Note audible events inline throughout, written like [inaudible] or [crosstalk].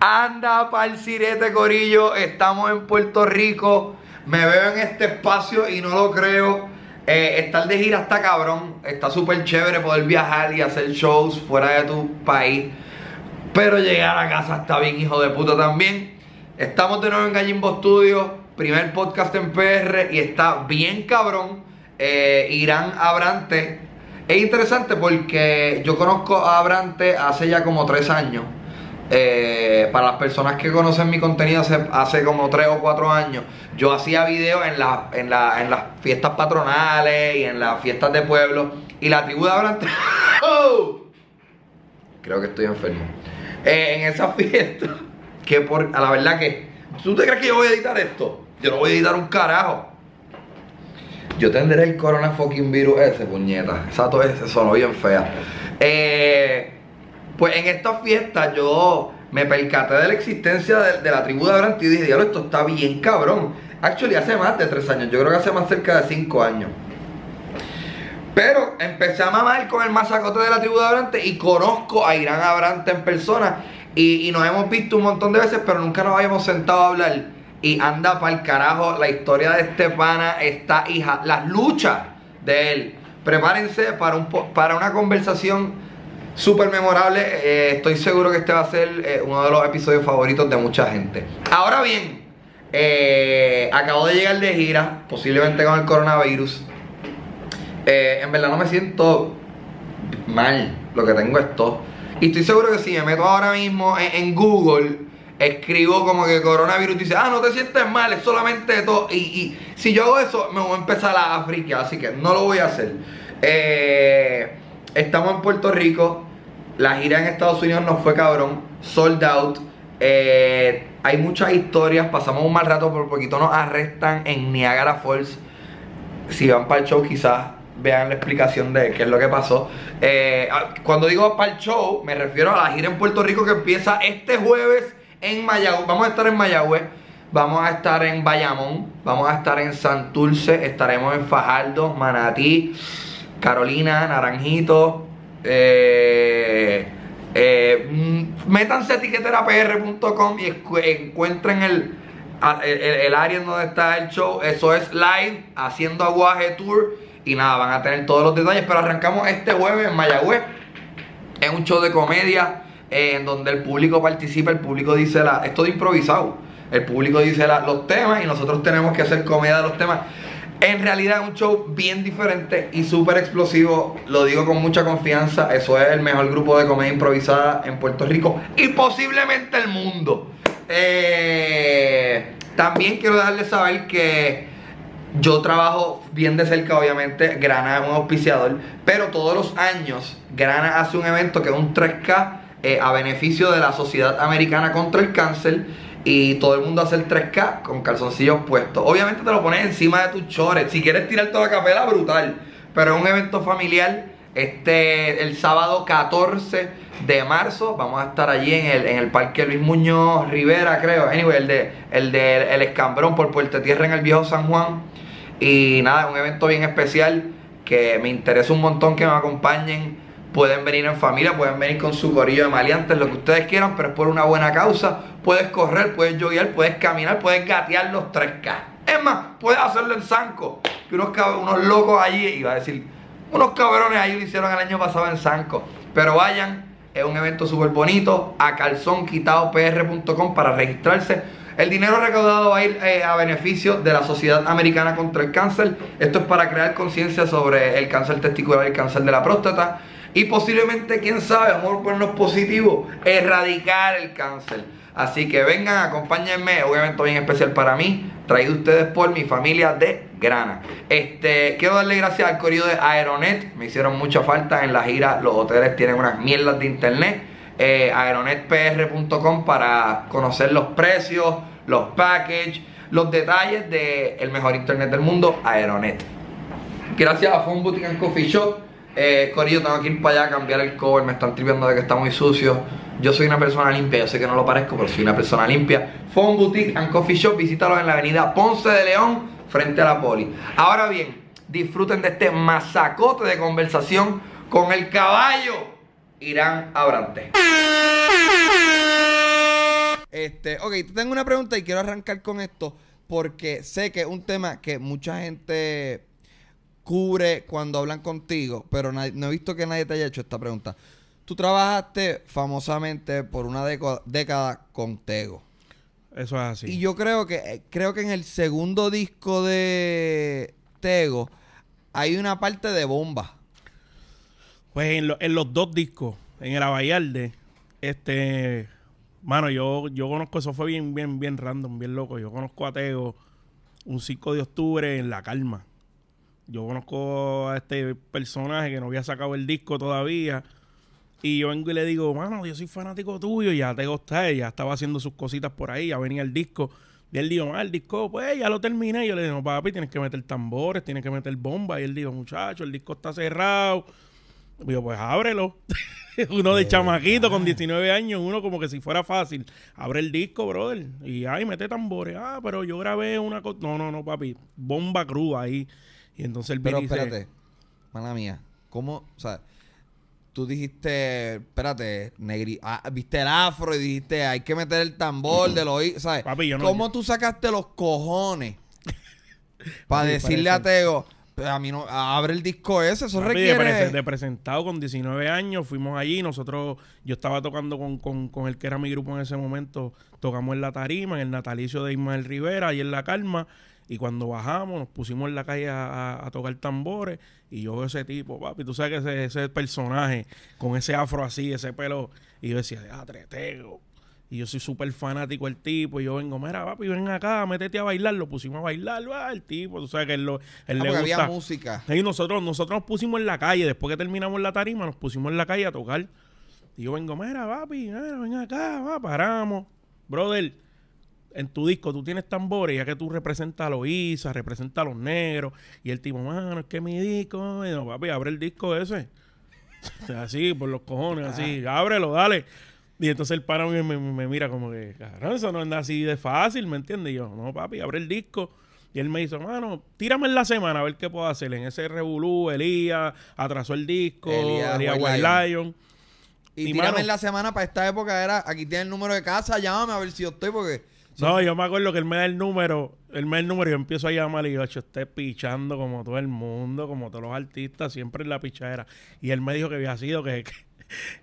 Anda pa'l sirete, Corillo. Estamos en Puerto Rico. Me veo en este espacio y no lo creo. Eh, estar de gira está cabrón. Está súper chévere poder viajar y hacer shows fuera de tu país. Pero llegar a casa está bien, hijo de puta también. Estamos de nuevo en Gallimbo Studios, primer podcast en PR y está bien cabrón. Eh, Irán Abrante. Es interesante porque yo conozco a Abrante hace ya como tres años eh, para las personas que conocen mi contenido hace, como 3 o 4 años, yo hacía videos en, la, en, las fiestas patronales y en las fiestas de pueblo. Y la tribu de ahora... [laughs] ¡Oh! Creo que estoy enfermo. Eh, en esa [laughs] fiesta que por, a la verdad que... ¿Tú te crees que yo voy a editar esto? Yo no voy a editar un carajo. Yo tendré el corona fucking virus ese, puñeta. Exacto, ese sonó bien fea. Eh... Pues en esta fiesta yo me percaté de la existencia de, la tribu de Abrante y dije, diablo, esto está bien cabrón. Actually, hace más de tres años, yo creo que hace más cerca de cinco años. Pero empecé a mamar con el masacote de la tribu de Abrante y conozco a Irán Abrante en persona. Y, nos hemos visto un montón de veces, pero nunca nos habíamos sentado a hablar. Y anda para el carajo la historia de este pana, esta hija, las luchas de él. Prepárense para, un, para una conversación súper memorable. Eh, estoy seguro que este va a ser eh, uno de los episodios favoritos de mucha gente. Ahora bien, eh, acabo de llegar de gira, posiblemente con el coronavirus. en verdad no me siento mal, lo que tengo es todo. Y estoy seguro que si me meto ahora mismo en, Google, escribo como que coronavirus, dice, ah, no te sientes mal, es solamente todo. Y, si yo hago eso, me voy a empezar a friquear, así que no lo voy a hacer. estamos en Puerto Rico. La gira en Estados Unidos nos fue cabrón, sold out. Eh, hay muchas historias, pasamos un mal rato, por poquito nos arrestan en Niagara Falls. Si van para el show, quizás vean la explicación de qué es lo que pasó. Eh, ah, cuando digo para el show, me refiero a la gira en Puerto Rico que empieza este jueves en Mayagüez. Vamos a estar en Mayagüez, vamos a estar en Bayamón, vamos a estar en Santurce, estaremos en Fajardo, Manatí, Carolina, Naranjito, eh, eh mm, métanse a etiqueterapr.com y encuentren el, el, área en donde está el show. Eso es live, haciendo aguaje tour. Y nada, van a tener todos los detalles. Pero arrancamos este jueves en Mayagüez. Es un show de comedia eh, en donde el público participa, el público dice la. Esto de improvisado. El público dice los temas y nosotros tenemos que hacer comedia de los temas. En realidad un show bien diferente y súper explosivo, lo digo con mucha confianza, eso es el mejor grupo de comedia improvisada en Puerto Rico y posiblemente el mundo. Eh, también quiero darles saber que yo trabajo bien de cerca, obviamente, Grana es un auspiciador, pero todos los años Grana hace un evento que es un 3K eh, a beneficio de la Sociedad Americana contra el Cáncer y todo el mundo hace el 3K con calzoncillos puestos. Obviamente te lo pones encima de tus chores. Si quieres tirar toda la capela, brutal. Pero es un evento familiar. Este, el sábado 14 de marzo, vamos a estar allí en el, Parque Luis Muñoz Rivera, creo. Anyway, el de, el de El Escambrón por Puerto Tierra en el Viejo San Juan. Y nada, es un evento bien especial que me interesa un montón que me acompañen Pueden venir en familia, pueden venir con su corillo de maleantes, lo que ustedes quieran, pero es por una buena causa. Puedes correr, puedes lloviar, puedes caminar, puedes gatear los 3K. Es más, puedes hacerlo en sanco. Que unos, locos allí, iba a decir, unos cabrones ahí lo hicieron el año pasado en sanco. Pero vayan, es un evento súper bonito, a pr.com para registrarse. El dinero recaudado va a ir eh, a beneficio de la Sociedad Americana contra el Cáncer. Esto es para crear conciencia sobre el cáncer testicular y el cáncer de la próstata. Y posiblemente, quién sabe, amor por ponernos positivos, erradicar el cáncer. Así que vengan, acompáñenme, un evento bien especial para mí, traído ustedes por mi familia de Grana. Este, quiero darle gracias al corrido de Aeronet, me hicieron mucha falta en la gira, los hoteles tienen unas mierdas de internet. Eh, aeronetpr.com para conocer los precios, los packages, los detalles del el mejor internet del mundo, Aeronet. Gracias a Fun Boutique Coffee Shop eh, Corillo, tengo que ir para allá a cambiar el cover, me están tripeando de que está muy sucio. Yo soy una persona limpia, yo sé que no lo parezco, pero soy una persona limpia. Phone Boutique and Coffee Shop, visítalos en la avenida Ponce de León, frente a la poli. Ahora bien, disfruten de este masacote de conversación con el caballo Irán Abrante. Este, ok, tengo una pregunta y quiero arrancar con esto porque sé que es un tema que mucha gente cubre cuando hablan contigo, pero no he visto que nadie te haya hecho esta pregunta. Tú trabajaste famosamente por una década con Tego. Eso es así. Y yo creo que eh, creo que en el segundo disco de Tego hay una parte de bomba. Pues en, los dos discos, en el Abayalde, este, mano, yo, yo conozco, eso fue bien, bien, bien random, bien loco. Yo conozco a Tego un 5 de octubre en La Calma. Yo conozco a este personaje que no había sacado el disco todavía. Y yo vengo y le digo, mano, yo soy fanático tuyo, ya te gusta, ya estaba haciendo sus cositas por ahí, ya venía el disco. Y él dijo, ah, el disco, pues ya lo terminé. Y yo le digo, papi, tienes que meter tambores, tienes que meter bomba Y él dijo, muchacho, el disco está cerrado. Y yo, pues ábrelo. [laughs] uno de chamaquito con 19 años, uno como que si fuera fácil. Abre el disco, brother. Y ahí, mete tambores. Ah, pero yo grabé una cosa. No, no, no, papi. Bomba cruda ahí. Y entonces el Pero espérate, mala mía, ¿cómo? O sea, tú dijiste, espérate, negri, ah, viste el afro y dijiste, hay que meter el tambor de los. [laughs] ¿sabes? ¿Cómo tú sacaste los cojones [laughs] para decirle a Tego, pues a mí no, abre el disco ese, eso requiere... De, presentado con 19 años, fuimos allí, nosotros, yo estaba tocando con, con, con, el que era mi grupo en ese momento, tocamos en la tarima, en el natalicio de Ismael Rivera, y en La Calma, y cuando bajamos, nos pusimos en la calle a, tocar tambores. Y yo veo ese tipo, papi, tú sabes que ese, personaje con ese afro así, ese pelo. Y yo decía, ah, Y yo soy súper fanático del tipo. Y yo vengo, mira, papi, ven acá, métete a bailar. Lo pusimos a bailar, va, el tipo. Tú sabes que él, lo, él ah, le había música. Y nosotros, nosotros nos pusimos en la calle. Después que terminamos la tarima, nos pusimos en la calle a tocar. Y yo vengo, mira, papi, ven acá, va, paramos. Brother, en tu disco tú tienes tambores, ya que tú representas a los Isa, representas a los negros, y el tipo, mano, es que mi disco, y no, papi, abre el disco ese. [laughs] así, por los cojones, así, ah. ábrelo, dale. Y entonces el pana me, me, mira como que, carajo eso no anda así de fácil, ¿me entiendes? Y yo, no, papi, abre el disco. Y él me dice, mano, tírame en la semana a ver qué puedo hacer. En ese revolú, Elías atrasó el disco, Elías, White Lion. Y, tírame en la semana para esta época era, aquí tiene el número de casa, llámame a ver si yo estoy, porque... No, yo me acuerdo que él me da el número, él me da el número y yo empiezo a llamar y yo, hecho, esté pichando como todo el mundo, como todos los artistas, siempre en la pichadera. Y él me dijo que había sido, que,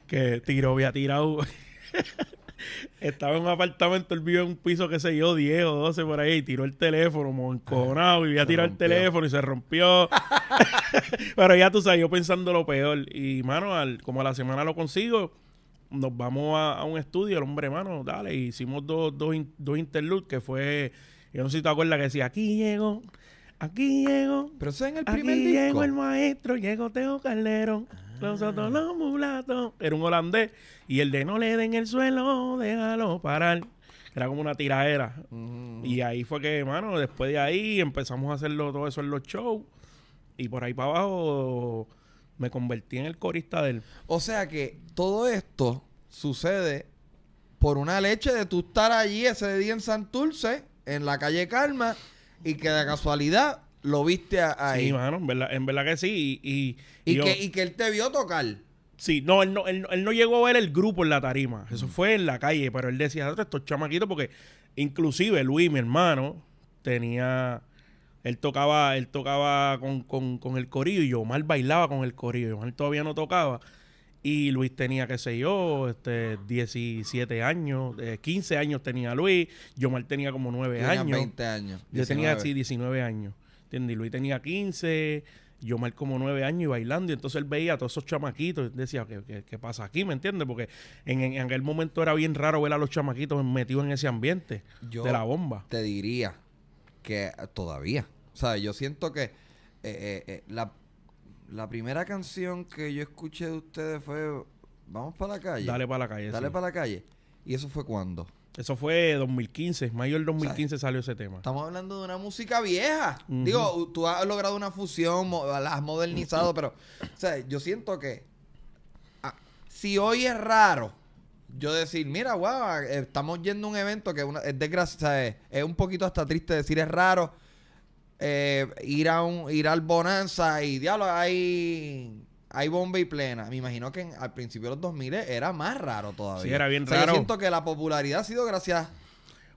que, tiró, había tirado. [laughs] Estaba en un apartamento, él vive en un piso, que sé yo, 10 o 12 por ahí, y tiró el teléfono, monconado, y había tirado el teléfono y se rompió. [laughs] Pero ya tú sabes, yo pensando lo peor. Y, mano, al, como a la semana lo consigo nos vamos a, un estudio, el hombre, mano, dale, hicimos dos, dos, interludes que fue, yo no sé si te acuerdas que decía, aquí llego, aquí llego. Pero eso en el primer aquí el maestro, llegó Teo Calderón, nosotros ah. los otros mulatos. Era un holandés y el de no le den el suelo, déjalo parar. Era como una tiradera. Mm. Y ahí fue que, mano, después de ahí empezamos a hacerlo todo eso en los shows. Y por ahí para abajo me convertí en el corista de él. O sea que todo esto sucede por una leche de tú estar allí ese día en Santurce, en la calle Calma, y que de casualidad lo viste ahí. Sí, hermano, en verdad, que sí. Y, que, él te vio tocar. Sí, no él, no él, él no, llegó a ver el grupo en la tarima. Eso fue en la calle, pero él decía, estos chamaquitos, porque inclusive Luis, mi hermano, tenía él tocaba, él tocaba con, el corillo y Omar bailaba con el corillo. Yomar todavía no tocaba. Y Luis tenía, qué sé yo, este, 17 años, de eh, 15 años tenía Luis. mal tenía como 9 años. 20 años. Yo tenía así 19 años. ¿Entiendes? Luis tenía 15, mal como 9 años y bailando. Y entonces él veía a todos esos chamaquitos. Y decía, ¿qué, pasa aquí? ¿Me entiendes? Porque en, aquel momento era bien raro ver a los chamaquitos metidos en ese ambiente de la bomba. Te diría que todavía o sea, Yo siento que eh, eh, eh, la, primera canción que yo escuché de ustedes fue Vamos para la calle. Dale para la calle. Dale para la calle. ¿Y eso fue cuándo? Eso fue 2015, mayo del 2015 salió ese tema. Estamos hablando de una música vieja. Digo, tú has logrado una fusión, la has modernizado, pero yo siento que ah, si hoy es raro yo decir, mira, wow, estamos yendo a un evento que es desgracia, es, un poquito hasta triste decir es raro eh, ir a un ir al Bonanza y diablo, hay hay bomba y plena. Me imagino que al principio de los 2000 era más raro todavía. Sí, era bien raro. Yo siento que la popularidad ha sido gracias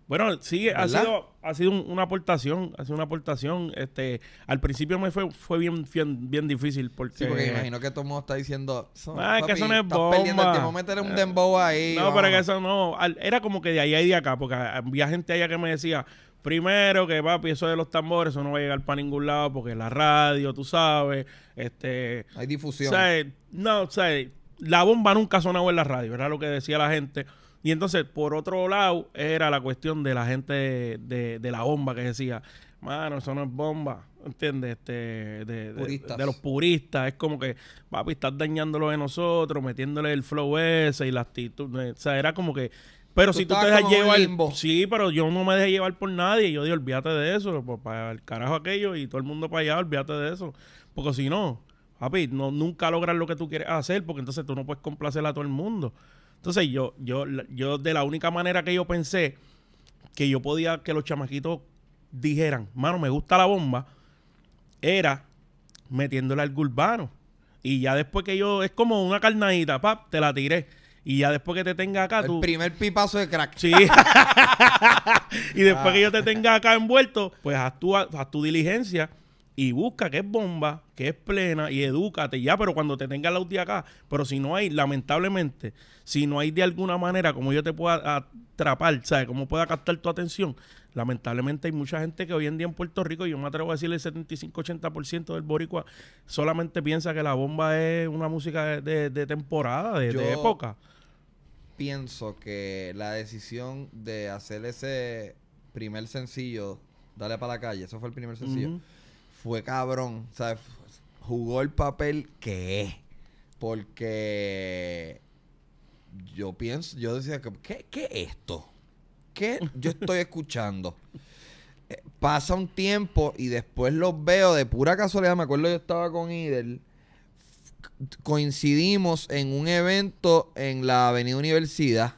bueno, sí, ha sido, ha sido una aportación, ha sido una aportación. Este, al principio me fue, fue bien, bien, difícil porque... Sí, porque imagino que todo el está diciendo... Ah, es que eso no es bomba. Perdiendo el tiempo, un dembow ahí. No, pero que eso no... era como que de allá y de acá, porque había gente allá que me decía... Primero que papi, eso de los tambores, eso no va a llegar para ningún lado porque la radio, tú sabes, este... Hay difusión. sea, No, sea, la bomba nunca ha sonado en la radio, era lo que decía la gente. Y entonces, por otro lado, era la cuestión de la gente de, la bomba que decía, mano, eso no es bomba, ¿entiendes? Este, de, de, los puristas, es como que, papi, estás dañándolo de nosotros, metiéndole el flow ese y la actitud. O sea, era como que pero si tú te dejas llevar. Sí, pero yo no me dejé llevar por nadie. Yo digo, olvídate de eso. Pues, para el carajo aquello y todo el mundo para allá, olvídate de eso. Porque si no, papi, no, nunca logras lo que tú quieres hacer porque entonces tú no puedes complacer a todo el mundo. Entonces yo, yo, yo de la única manera que yo pensé que yo podía que los chamaquitos dijeran, mano, me gusta la bomba, era metiéndole al gurbano Y ya después que yo, es como una carnadita, pap, te la tiré. Y ya después que te tenga acá, tú. El primer pipazo de crack. Sí. [laughs] y después que yo te tenga acá envuelto, pues haz tu, haz tu diligencia y busca que es bomba, que es plena y edúcate ya, pero cuando te tenga la UTI acá, pero si no hay, lamentablemente, si no hay de alguna manera como yo te pueda atrapar, ¿sabes? Como pueda captar tu atención, lamentablemente hay mucha gente que hoy en día en Puerto Rico, yo me atrevo a decirle el 75-80% del boricua solamente piensa que la bomba es una música de, temporada, de época pienso que la decisión de hacer ese primer sencillo, Dale para la calle, eso fue el primer sencillo, fue cabrón. O jugó el papel que es. Porque yo pienso, yo decía, ¿qué, qué es esto? ¿Qué yo estoy escuchando? Eh, pasa un tiempo y después los veo de pura casualidad. Me acuerdo yo estaba con Idel coincidimos en un evento en la Avenida Universidad.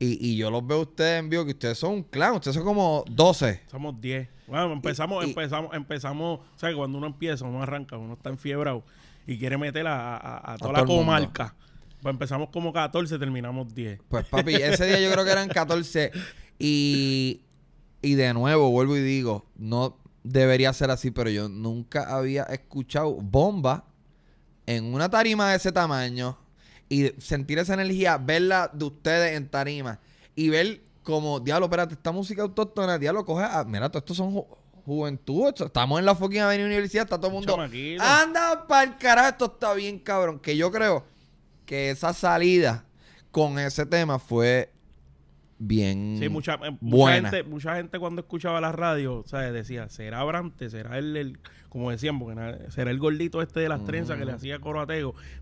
Y, yo los veo ustedes en vivo que ustedes son un clan, ustedes son como 12. Somos 10. Bueno, empezamos, empezamos, empezamos, o sea, cuando uno empieza, uno arranca, uno está en enfiebrado y quiere meter a, toda la comarca. Pues empezamos como 14, terminamos 10. Pues papi, ese día yo creo que eran 14 y, y de nuevo vuelvo y digo, no debería ser así, pero yo nunca había escuchado bomba en una tarima de ese tamaño y sentir esa energía, verla de ustedes en tarima y ver como, diablo, espérate, esta música autóctona, diablo, coge a, mira, todos esto son juventud, estamos en la fucking avenida universidad, está todo mundo, anda para el carajo, esto está bien cabrón, que yo creo que esa salida con ese tema fue bien sí, mucha, eh, buena. Mucha gente, cuando escuchaba la radio, ¿sabes? Decía, ¿será Brante? ¿Será él el como decían, porque será el gordito este de las trenzas que le hacía coro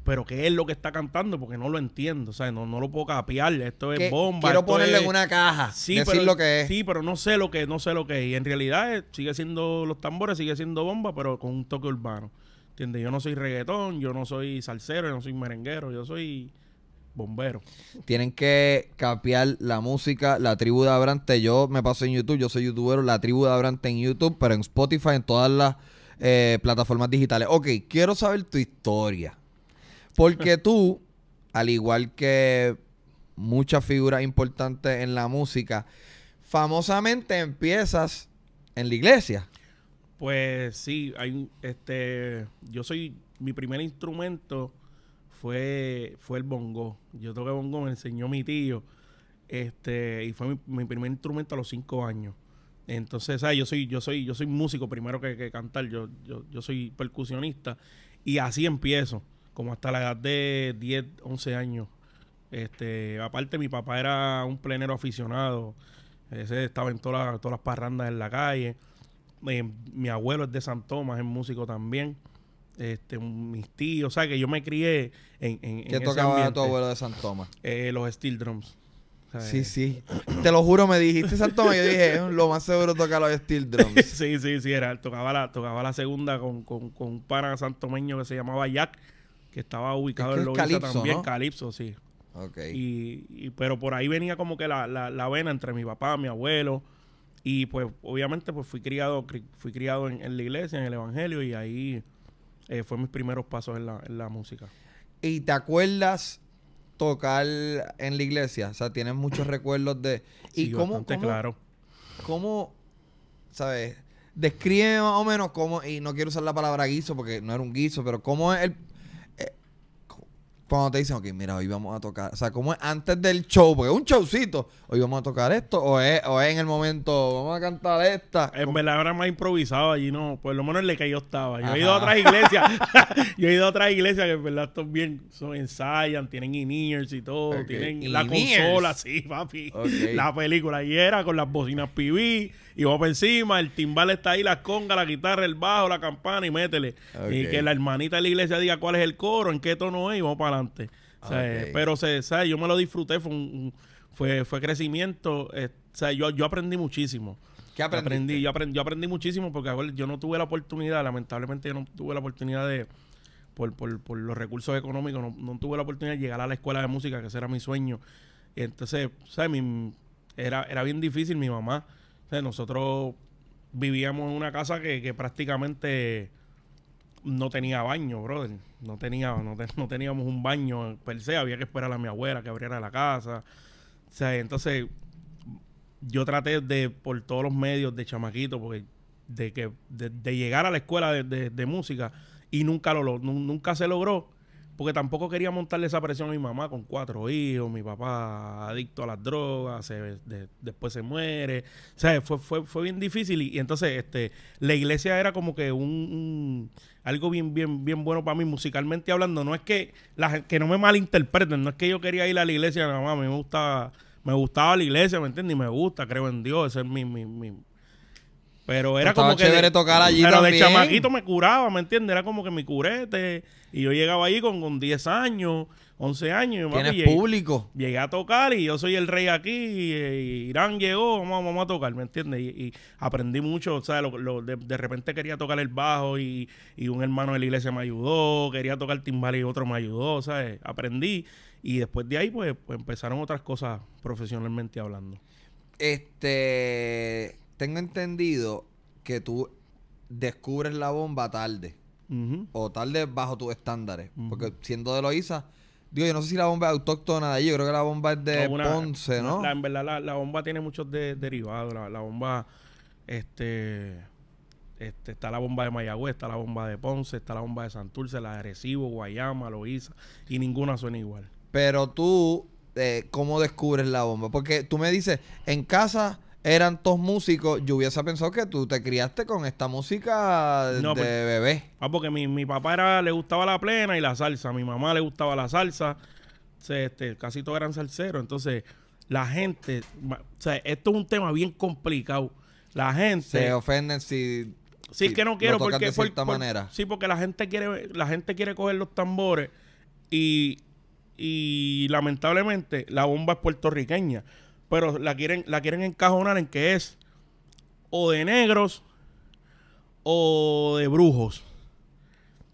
pero ¿qué es lo que está cantando porque no lo entiendo, o sea, no, no lo puedo capiarle, esto es bomba. Quiero ponerle en una caja, sí, decir pero, lo que es. Sí, pero no sé lo que, no sé lo que es. Y en realidad eh, sigue siendo los tambores, sigue siendo bomba, pero con un toque urbano. ¿Entiendes? Yo no soy reggaetón, yo no soy salsero, yo no soy merenguero, yo soy bombero. Tienen que capiar la música, la tribu de Abrante. Yo me paso en YouTube, yo soy youtuber, la tribu de Abrante en YouTube, pero en Spotify, en todas las eh, plataformas digitales. Ok, quiero saber tu historia. Porque [laughs] tú, al igual que muchas figuras importantes en la música, famosamente empiezas en la iglesia. Pues sí, hay este yo soy mi primer instrumento fue fue el bongo. Yo toqué bongo, me enseñó mi tío. Este, y fue mi primer instrumento a los cinco años. Entonces, Yo soy, yo soy, yo soy músico primero que, que cantar, yo, yo, soy percusionista y así empiezo, como hasta la edad de 10, 11 años. Este, aparte mi papá era un plenero aficionado, ese estaba en todas las, todas las parrandas en la calle. Eh, mi abuelo es de San Tomás, es músico también. Este, mis tíos, o sea que yo me crié en, en ¿Qué tocaba tu abuelo de San Tomás? Eh, los Steel Drums. Sí, sí. Te lo juro, me dijiste Santomeño. yo dije, lo más seguro toca los steel drums. [laughs] sí, sí, sí, era. Tocaba la, tocaba la segunda con, un pana santomeño que se llamaba Jack, que estaba ubicado en que en también, Calipso, sí. Ok. pero por ahí venía como que la, la, vena entre mi papá, mi abuelo. Y pues, obviamente, pues fui criado, fui criado en, la iglesia, en el evangelio, y ahí eh, fue mis primeros pasos en la, en la música. ¿Y te acuerdas tocar en la iglesia? O sea, tienes muchos recuerdos de... ¿Y cómo, claro. ¿Cómo, sabes? Describe más o menos cómo, y no quiero usar la palabra guiso porque no era un guiso, pero cómo es el, cuando te dicen, ok, mira, hoy vamos a tocar, o sea, como es antes del show, porque es un showcito, hoy vamos a tocar esto, o es, en el momento, vamos a cantar esta. En verdad era más improvisado allí, no, por lo menos en el que yo estaba. Yo he ido a otras iglesias, [laughs] [laughs] yo he ido a otras iglesias que en verdad estos bien, son ensayan, tienen in-ears y todo, tienen la consola, sí, papi, la película, y era con las bocinas PB y vamos por encima, el timbal está ahí, la conga, la guitarra, el bajo, la campana y métele. Y que la hermanita de la iglesia diga cuál es el coro, en qué tono es y vamos para adelante. Eh, pero se, ¿sabes? yo me lo disfruté, fue fue, fue crecimiento, eh, yo, yo aprendí muchísimo. ¿Qué aprendí, yo, aprendí, aprendí muchísimo porque yo no tuve la oportunidad, lamentablemente yo no tuve la oportunidad de, por, por, por los recursos económicos, no, tuve la oportunidad de llegar a la escuela de música, que ese era mi sueño. Y entonces, ¿sabes? era, era bien difícil mi mamá nosotros vivíamos en una casa que, prácticamente no tenía baño, brother. No, tenía, no, teníamos un baño per se. Había que esperar a mi abuela que abriera la casa. O sea, entonces yo traté de, por todos los medios de chamaquito, porque de que de, llegar a la escuela de, de música y nunca lo, nunca se logró porque tampoco quería montarle esa presión a mi mamá con cuatro hijos, mi papá adicto a las drogas, se, después se muere. O sea, fue, fue, fue bien difícil. Y, entonces, este, la iglesia era como que un, algo bien, bien, bien bueno para mí, musicalmente hablando. No es que que no me malinterpreten, no es que yo quería ir a la iglesia nada más, me gustaba, me gustaba la iglesia, ¿me entiendes? Y me gusta, creo en Dios, ese es mi, mi, mi pero era pues como que. debe tocar allí pero de chamaquito me curaba, ¿me entiendes? Era como que mi curete. Y yo llegaba ahí con, con 10 años, 11 años. Tienes público. Llegué, a tocar y yo soy el rey aquí. Irán llegó, vamos, a tocar, ¿me entiendes? Y, aprendí mucho, o sea, lo, de, repente quería tocar el bajo y, un hermano de la iglesia me ayudó, quería tocar timbal y otro me ayudó, ¿sabes? Aprendí. Y después de ahí, pues, pues empezaron otras cosas profesionalmente hablando. Este. Tengo entendido que tú descubres la bomba tarde o tal vez bajo tus estándares. Porque siendo de Loiza, digo, yo no sé si la bomba es autóctona de allí, yo creo que la bomba es de Ponce, ¿no? La, en verdad, la, bomba tiene muchos derivados. La, bomba, este, este, está la bomba de Mayagüez, está la bomba de Ponce, está la bomba de Santurce, la de Arecibo, Guayama, Loiza, y ninguna suena igual. Pero tú, eh, ¿cómo descubres la bomba? Porque tú me dices, en casa eran todos músicos, yo hubiese pensado que tú te criaste con esta música de, pues, bebé. Ah, porque mi, mi papá era, le gustaba la plena y la salsa, mi mamá le gustaba la salsa, este, casi todos eran salseros, entonces la gente, o sea, esto es un tema bien complicado. La gente se ofenden si Sí, que no quiero porque de manera. Sí, porque la gente quiere la gente quiere coger los tambores y y lamentablemente la bomba es puertorriqueña pero la quieren, la quieren encajonar en que es o de negros o de brujos.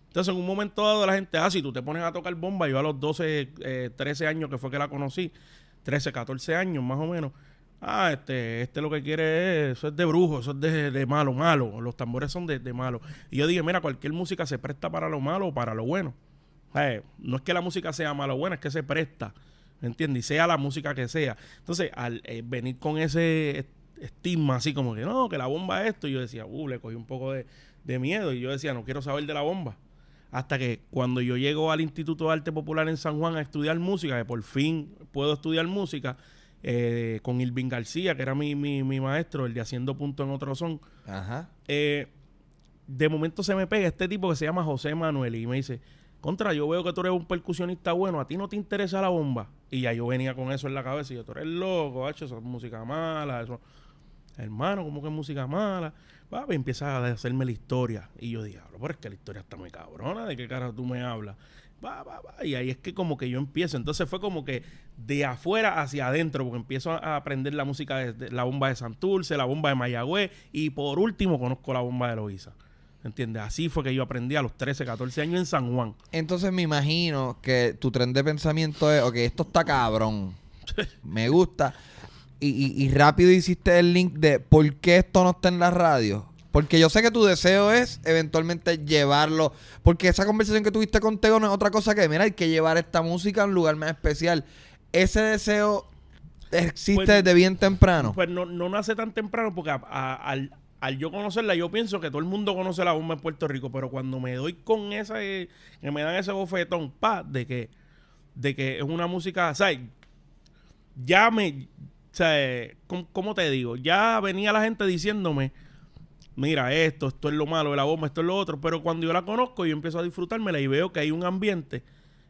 Entonces, en un momento dado, la gente, ah, si tú te pones a tocar bomba, yo a los 12, 13 eh, años que fue que la conocí, 13, 14 años más o menos, ah, este, este lo que quiere es, eso es de brujo, eso es de, malo, malo, los tambores son de, malo. Y yo dije, mira, cualquier música se presta para lo malo o para lo bueno. Eh, no es que la música sea malo o buena, es que se presta. ¿entiendes? Y sea la música que sea. Entonces, al eh, venir con ese estigma así como que no, que la bomba es esto, yo decía, uh, le cogí un poco de, miedo y yo decía, no quiero saber de la bomba. Hasta que cuando yo llego al Instituto de Arte Popular en San Juan a estudiar música, que por fin puedo estudiar música, eh, con Irving García, que era mi, maestro, el de Haciendo Punto en Otro Son. Ajá. Eh, de momento se me pega este tipo que se llama José Manuel y me dice, contra, yo veo que tú eres un percusionista bueno, a ti no te interesa la bomba. Y ya yo venía con eso en la cabeza y yo, tú eres loco, hacho, eso es música mala, Hermano, ¿cómo que música mala? Va, empieza a hacerme la historia. Y yo diablo, pero es que la historia está muy cabrona, ¿de qué cara tú me hablas? Va, va, va. Y ahí es que como que yo empiezo. Entonces fue como que de afuera hacia adentro, porque empiezo a aprender la música de, la bomba de Santurce, la bomba de Mayagüez, y por último conozco la bomba de Loiza. ¿Entiendes? Así fue que yo aprendí a los 13, 14 años en San Juan. Entonces me imagino que tu tren de pensamiento es, ok, esto está cabrón. [laughs] me gusta. Y, rápido hiciste el link de por qué esto no está en la radio. Porque yo sé que tu deseo es eventualmente llevarlo. Porque esa conversación que tuviste con no es otra cosa que, mira, hay que llevar esta música a un lugar más especial. Ese deseo existe desde pues, bien temprano. Pues no, no nace tan temprano porque al, al yo conocerla, yo pienso que todo el mundo conoce la bomba en Puerto Rico, pero cuando me doy con esa, que me dan ese bofetón, pa, de que, de que es una música, sabes, ya me, o sea, ¿cómo, te digo? Ya venía la gente diciéndome, mira, esto, esto es lo malo de la bomba, esto es lo otro, pero cuando yo la conozco, yo empiezo a disfrutármela y veo que hay un ambiente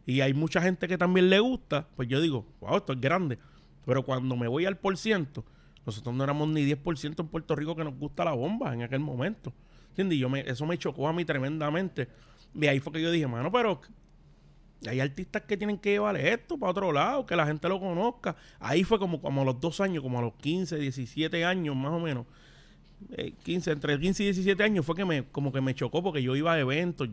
y hay mucha gente que también le gusta, pues yo digo, wow, esto es grande. Pero cuando me voy al por ciento, nosotros no éramos ni 10% en Puerto Rico que nos gusta la bomba en aquel momento. Y yo me, eso me chocó a mí tremendamente. y ahí fue que yo dije, mano, pero hay artistas que tienen que llevar esto para otro lado, que la gente lo conozca. Ahí fue como, como a los dos años, como a los 15, 17 años más o menos. 15, eh, entre 15 y 17 años fue que me, como que me chocó porque yo iba a eventos.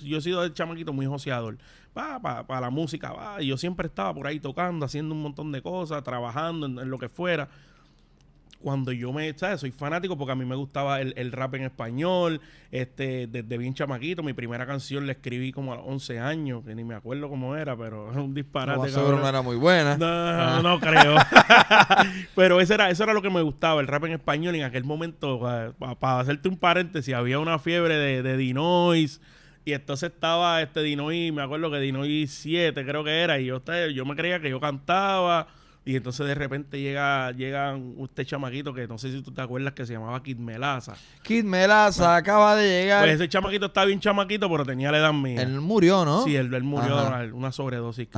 yo, he sido el chamaquito muy joseador. Para la música, va. yo siempre estaba por ahí tocando, haciendo un montón de cosas, trabajando en lo que fuera cuando yo me, ¿sabes? Soy fanático porque a mí me gustaba el, rap en español, este, desde bien chamaquito, mi primera canción la escribí como a los 11 años, que ni me acuerdo cómo era, pero [laughs] era un disparate. No, era muy buena. No, ah. no creo. [laughs] pero eso era, eso era lo que me gustaba, el rap en español en aquel momento, para, hacerte un paréntesis, había una fiebre de, de Dinois, y entonces estaba este Dinois, me acuerdo que Dinois 7 creo que era, y yo, yo me creía que yo cantaba y entonces de repente llega, llega usted chamaquito que no sé si tú te acuerdas que se llamaba Kid Melaza. Kid Melaza pues, acaba de llegar. Pues ese chamaquito estaba bien chamaquito, pero tenía la edad mía. Él murió, ¿no? Sí, él, murió de una, sobredosis.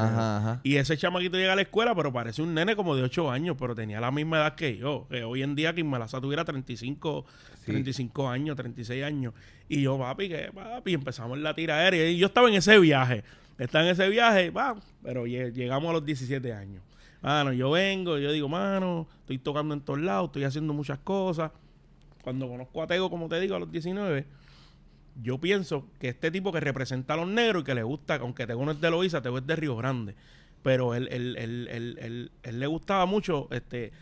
Y ese chamaquito llega a la escuela, pero parece un nene como de 8 años, pero tenía la misma edad que yo. Que hoy en día Kid Melaza tuviera 35, 35 años, 36 años. Y yo, papi, que papi, empezamos la tira aérea Y yo estaba en ese viaje. Estaba en ese viaje, va, pero llegamos a los 17 años. Mano, yo vengo, yo digo, mano, estoy tocando en todos lados, estoy haciendo muchas cosas. Cuando conozco a Tego, como te digo, a los 19, yo pienso que este tipo que representa a los negros y que le gusta, aunque te no es de Loiza, Tego es de Río Grande. Pero él, él, él le gustaba mucho este,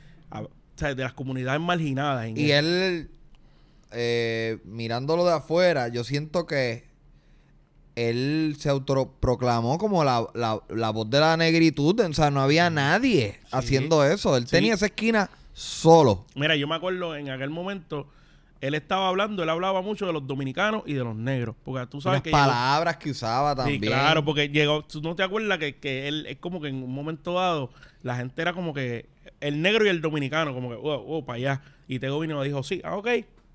de las comunidades marginadas. y él, eh, mirándolo de afuera, yo siento que él se autoproclamó como la, voz de la negritud. O sea, no había mm. nadie haciendo eso. Él tenía esa esquina solo. Mira, yo me acuerdo en aquel momento, él estaba hablando, él hablaba mucho de los dominicanos y de los negros. Porque tú sabes Las palabras que usaba también. Sí, claro, porque llegó. ¿tú ¿No te acuerdas que, él es como que en un momento dado, la gente era como que. El negro y el dominicano, como que, oh, oh, para allá. Y Tego vino y dijo, sí, ah, ok,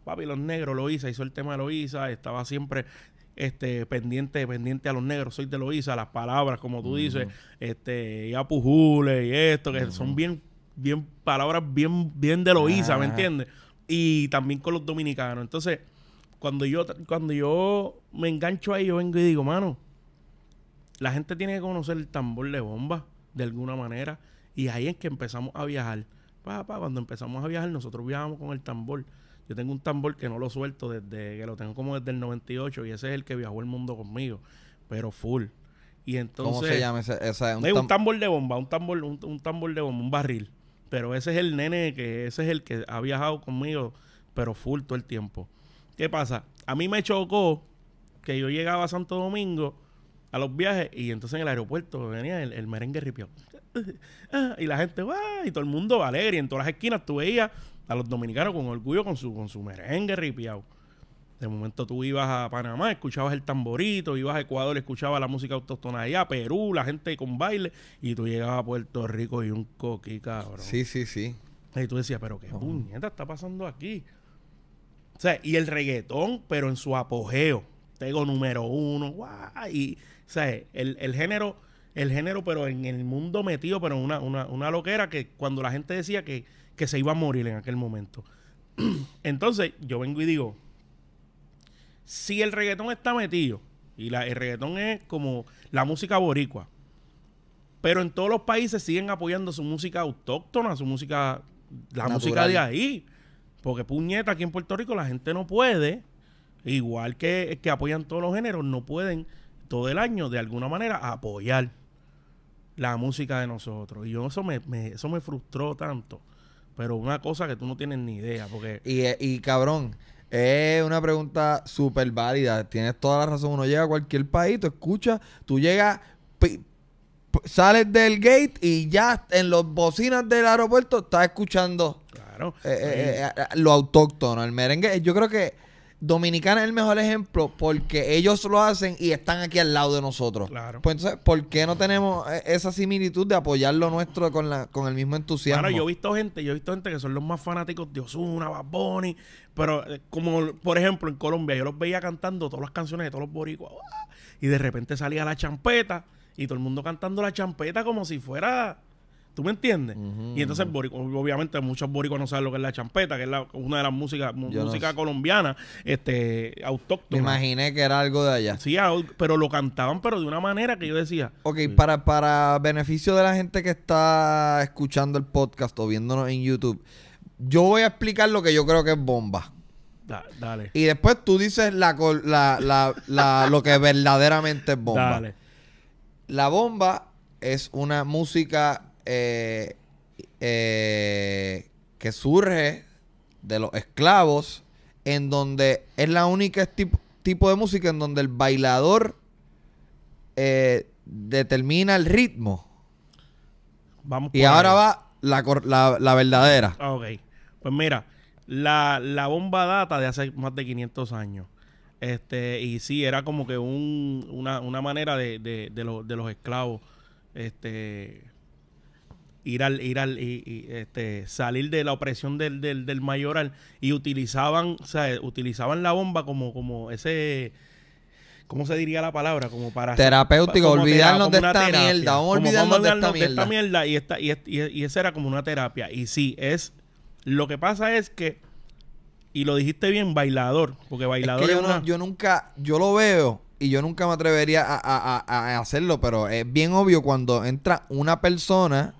papi, los negros, lo hizo hizo el tema de hizo, estaba siempre este, pendiente, pendiente a los negros, soy de Loiza, las palabras, como tú dices, este, pujule y esto, que son bien, bien, palabras bien, bien de Loiza, ¿me entiendes? Y también con los dominicanos. Entonces, cuando yo, cuando yo me engancho ahí, yo vengo y digo, mano, la gente tiene que conocer el tambor de bomba, de alguna manera. Y ahí es que empezamos a viajar. Papá, cuando empezamos a viajar, nosotros viajamos con el tambor. Yo tengo un tambor que no lo suelto desde que lo tengo como desde el 98 y ese es el que viajó el mundo conmigo, pero full. Y entonces, ¿Cómo se llama ese? es un tambor de bomba, un tambor, un, tambor de bomba, un barril. Pero ese es el nene que ese es el que ha viajado conmigo, pero full todo el tiempo. ¿Qué pasa? A mí me chocó que yo llegaba a Santo Domingo a los viajes y entonces en el aeropuerto venía el, merengue ripio. [laughs] y la gente, va Y todo el mundo alegre. Y en todas las esquinas tú veías a los dominicanos con orgullo con su, con su merengue ripiao De momento tú ibas a Panamá, escuchabas el tamborito, ibas a Ecuador, escuchabas la música autóctona allá, Perú, la gente con baile, y tú llegabas a Puerto Rico y un coquí, cabrón. Sí, sí, sí. Y tú decías, pero qué puñeta está pasando aquí. O sea, y el reggaetón, pero en su apogeo. tengo número uno, guay. o sea, el, género, el género, pero en el mundo metido, pero una loquera que cuando la gente decía que que se iba a morir en aquel momento. [clears throat] Entonces, yo vengo y digo, si el reggaetón está metido, y la, el reggaetón es como la música boricua, pero en todos los países siguen apoyando su música autóctona, su música, la música de ahí. Porque puñeta, aquí en Puerto Rico la gente no puede, igual que, que apoyan todos los géneros, no pueden todo el año de alguna manera apoyar la música de nosotros. Y yo eso eso me frustró tanto. Pero una cosa que tú no tienes ni idea, porque... Y, y cabrón, es una pregunta súper válida. Tienes toda la razón. Uno llega a cualquier país, tú escuchas, tú llegas, sales del gate y ya en los bocinas del aeropuerto estás escuchando. Eh, eh, eh, lo autóctono, el merengue. Yo creo que Dominicana es el mejor ejemplo porque ellos lo hacen y están aquí al lado de nosotros. Claro. Pues entonces, ¿por qué no tenemos e-, esa similitud de apoyar lo nuestro con, la, con el mismo entusiasmo? Claro, yo he visto gente, yo he visto gente que son los más fanáticos de Osuna, Bad Bunny, pero eh, como por ejemplo en Colombia, yo los veía cantando todas las canciones de todos los boricuas y de repente salía la champeta y todo el mundo cantando la champeta como si fuera ¿Tú me entiendes? y entonces, el obviamente, muchos boricos no saben lo que es la champeta, que es una de las músicas música colombiana este, autóctona. Me imaginé que era algo de allá. Sí, pero lo cantaban, pero de una manera que yo decía. Ok, para, para beneficio de la gente que está escuchando el podcast o viéndonos en YouTube, yo voy a explicar lo que yo creo que es bomba. dale. Y después tú dices la, [laughs] lo que verdaderamente es bomba. Dale. La bomba es una música eh, eh, que surge de los esclavos, en donde es la única tipo de música en donde el bailador eh, determina el ritmo. y ahora va la, la, verdadera. Ah, ok. Pues mira, la, bomba data de hace más de 500 años. Este, y sí, era como que una, manera de, de los esclavos este, ir al, ir al, y, este, salir de la opresión del, del, del mayoral y utilizaban, o sea, utilizaban la bomba como, como ese, ¿cómo se diría la palabra? Como para terapéutico, olvidarnos de esta mierda, olvidarnos, de esta, mierda. y esta, y, esa era como una terapia. Y sí, es lo que pasa es que y lo dijiste bien, bailador, porque bailador yo, yo nunca, yo lo veo y yo nunca me atrevería a hacerlo, pero es bien obvio cuando entra una persona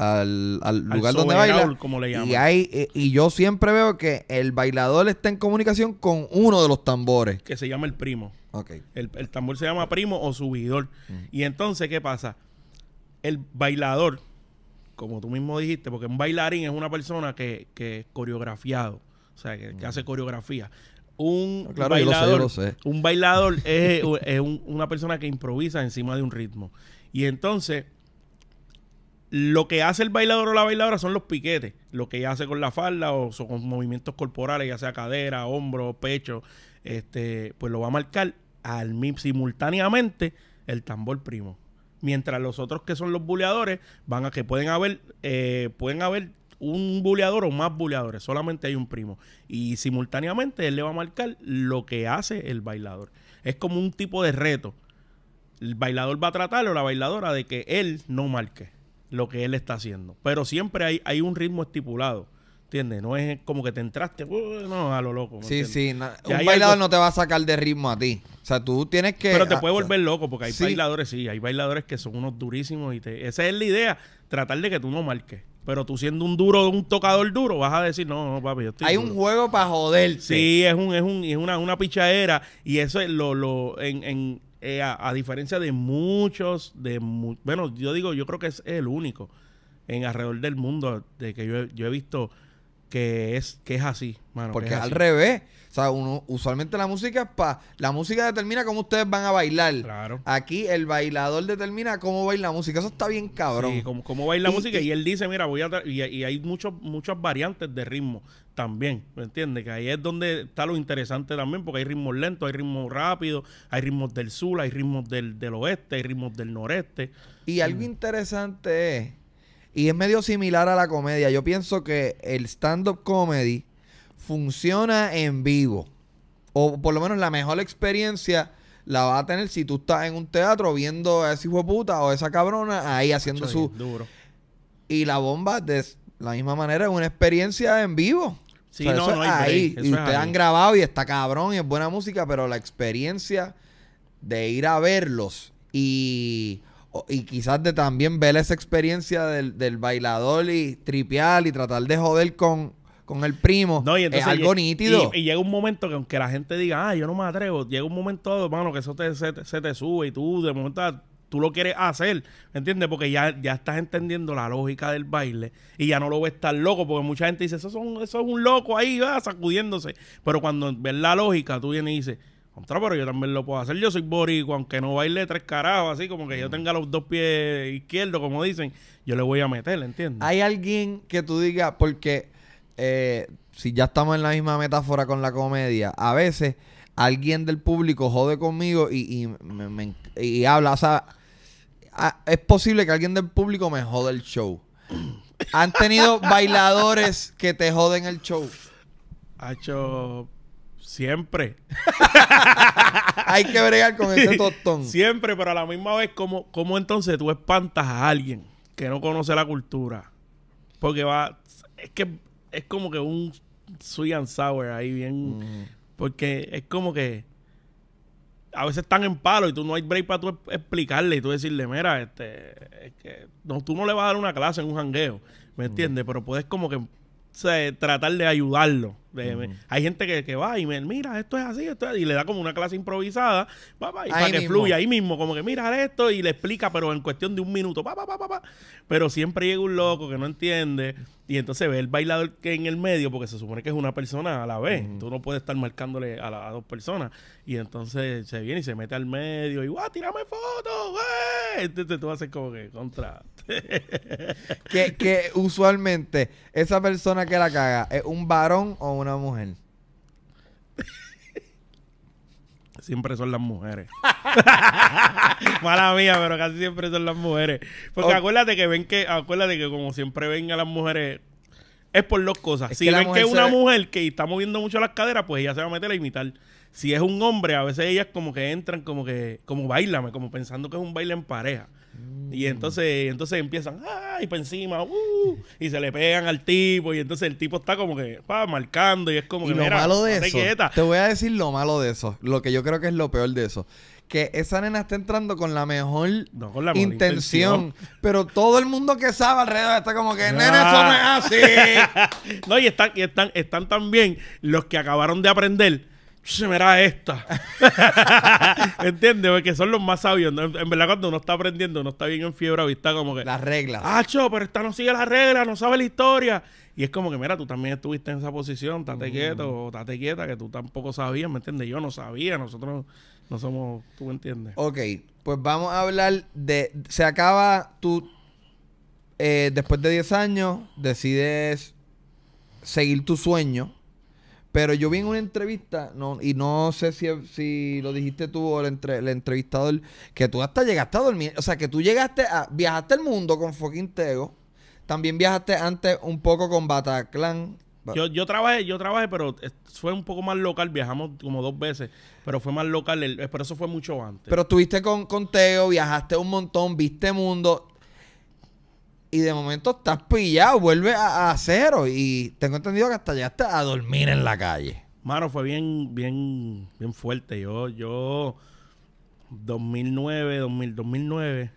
al, lugar donde baila. Como le y, eh, y yo siempre veo que el bailador está en comunicación con uno de los tambores. Que se llama el primo. Okay. El, tambor se llama primo o subidor. Y entonces, ¿qué pasa? El bailador, como tú mismo dijiste, porque un bailarín es una persona que, es coreografiado, o sea, que, hace coreografía. Un bailador, Un bailador es, [laughs] una persona que improvisa encima de un ritmo. Y entonces, lo que hace el bailador o la bailadora son los piquetes. Lo que ella hace con la falda o, con movimientos corporales, ya sea cadera, hombro, pecho, este, pues lo va a marcar al simultáneamente el tambor primo. Mientras los otros que son los buleadores van a que pueden haber, eh, pueden haber un buleador o más buleadores, solamente hay un primo. Y simultáneamente él le va a marcar lo que hace el bailador. Es como un tipo de reto. El bailador va a tratar o la bailadora de que él no marque lo que él está haciendo. Pero siempre hay, hay un ritmo estipulado. ¿Entiendes? No es como que te entraste, uh, no, a lo loco. Sí, sí. un bailador no te va a sacar de ritmo a ti. O sea, tú tienes que. Pero te ah, puede volver loco, porque hay bailadores, sí, hay bailadores que son unos durísimos y te... Esa es la idea, tratar de que tú no marques. Pero tú siendo un duro, un tocador duro, vas a decir, no, no papi, yo estoy Hay un juego para joder. Sí, es un, es un, es una, una pichadera. Y eso es lo, lo, en, en eh, a, diferencia de muchos, de bueno, yo digo, yo creo que es el único en alrededor del mundo de que yo, yo he visto que es, que es así, Porque al revés. O sea, uno, usualmente la música es para. La música determina cómo ustedes van a bailar. Claro. Aquí el bailador determina cómo baila la música. Eso está bien cabrón. Sí, cómo, cómo baila la música. Y, él dice, mira, voy a. Y, hay muchos, muchas variantes de ritmo también. ¿Me entiendes? Que ahí es donde está lo interesante también, porque hay ritmos lentos, hay ritmos rápidos, hay ritmos del sur, hay ritmos del, oeste, hay ritmos del noreste. Y algo mm. interesante es. Y es medio similar a la comedia. Yo pienso que el stand-up comedy funciona en vivo. O por lo menos la mejor experiencia la va a tener si tú estás en un teatro viendo a ese hijo de puta o esa cabrona ahí haciendo su. Duro. Y la bomba, de la misma manera, es una experiencia en vivo. Sí, no, ahí. y ustedes han grabado y está cabrón y es buena música, pero la experiencia de ir a verlos y, y quizás de también ver esa experiencia del, del bailador y tripear y tratar de joder con con el primo. No, y entonces, es algo nítido. Y, llega un momento que aunque la gente diga, ah, yo no me atrevo, llega un momento, hermano, que eso se, te, sube y tú de momento ah, tú lo quieres hacer, ¿entiendes? Porque ya, ya estás entendiendo la lógica del baile y ya no lo ves tan loco, porque mucha gente dice, eso, son, eso es un loco ahí, va, sacudiéndose. Pero cuando ves la lógica, tú vienes y dices, contra, pero yo también lo puedo hacer, yo soy borico... aunque no baile tres carajos, así como que yo tenga los dos pies izquierdos, como dicen, yo le voy a meter, ¿entiendes? Hay alguien que tú digas, porque eh, si ya estamos en la misma metáfora con la comedia, a veces alguien del público jode conmigo y, habla, o sea, es posible que alguien del público me jode el show. ¿Han tenido [laughs] bailadores que te joden el show? Ha hecho siempre. [laughs] Hay que bregar con ese tostón. Siempre, pero a la misma vez, ¿cómo entonces tú espantas a alguien que no conoce la cultura? Porque va. Es que es como que un sweet and sour ahí bien. Mm. Porque es como que a veces están en palo y tú no hay break para tú explicarle y tú decirle, mira, este, es que no, tú no le vas a dar una clase en un jangueo, ¿me mm. entiendes? Pero puedes como que tratar de ayudarlo. Eh, hay gente que, va y me mira, esto es así, esto y le da como una clase improvisada y para que fluya ahí mismo, como que mira esto y le explica, pero en cuestión de un minuto, pero siempre llega un loco que no entiende y entonces ve el bailador que en el medio, porque se supone que es una persona a la vez, tú no puedes estar marcándole a las dos personas y entonces se viene y se mete al medio y ¡guau, tírame fotos! Entonces tú haces como que contraste que, que usualmente esa persona que la caga es un varón o un una mujer. Siempre son las mujeres. [laughs] Mala mía, pero casi siempre son las mujeres. Porque acuérdate que ven que, acuérdate que como siempre ven a las mujeres, es por dos cosas. si ven que es una mujer que está moviendo mucho las caderas, pues ella se va a meter a imitar. Si es un hombre, a veces ellas como que entran, como que, como bailame, como pensando que es un baile en pareja. Mm. Y entonces, entonces empiezan, ¡ay! Para encima, uh", y se le pegan al tipo. Y entonces el tipo está como que, pa, marcando. Y es como que, lo malo de eso. Te voy a decir lo malo de eso. Lo que yo creo que es lo peor de eso que esa nena está entrando con la mejor con la intención, [laughs] Pero todo el mundo que sabe alrededor está como que, nene eso no es así. [laughs] no, y están, y están, están también los que acabaron de aprender se era esta. [laughs] ¿Entiendes? Porque son los más sabios. En, verdad, cuando uno está aprendiendo, uno está bien en fiebre, está como que. Las reglas. Ah, pero esta no sigue las reglas, no sabe la historia. Y es como que, mira, tú también estuviste en esa posición, estate quieto quieto, estate quieta, que tú tampoco sabías, ¿me entiendes? Yo no sabía, nosotros no somos. ¿Tú me entiendes? Ok, pues vamos a hablar de. Se acaba tú. Eh, después de 10 años, decides seguir tu sueño pero yo vi en una entrevista, no, y no sé si, si lo dijiste tú o el, entre, el entrevistador, que tú hasta llegaste a dormir. O sea, que tú llegaste a. Viajaste el mundo con fucking Tego. También viajaste antes un poco con Bataclan. Yo, yo trabajé, yo trabajé, pero fue un poco más local, viajamos como dos veces, pero fue más local, pero eso fue mucho antes. Pero estuviste con, con Teo, viajaste un montón, viste mundo, y de momento estás pillado, vuelve a, cero y tengo entendido que hasta está a dormir en la calle. Mano, fue bien, bien, bien fuerte. Yo, yo, 2009, 2000, 2009,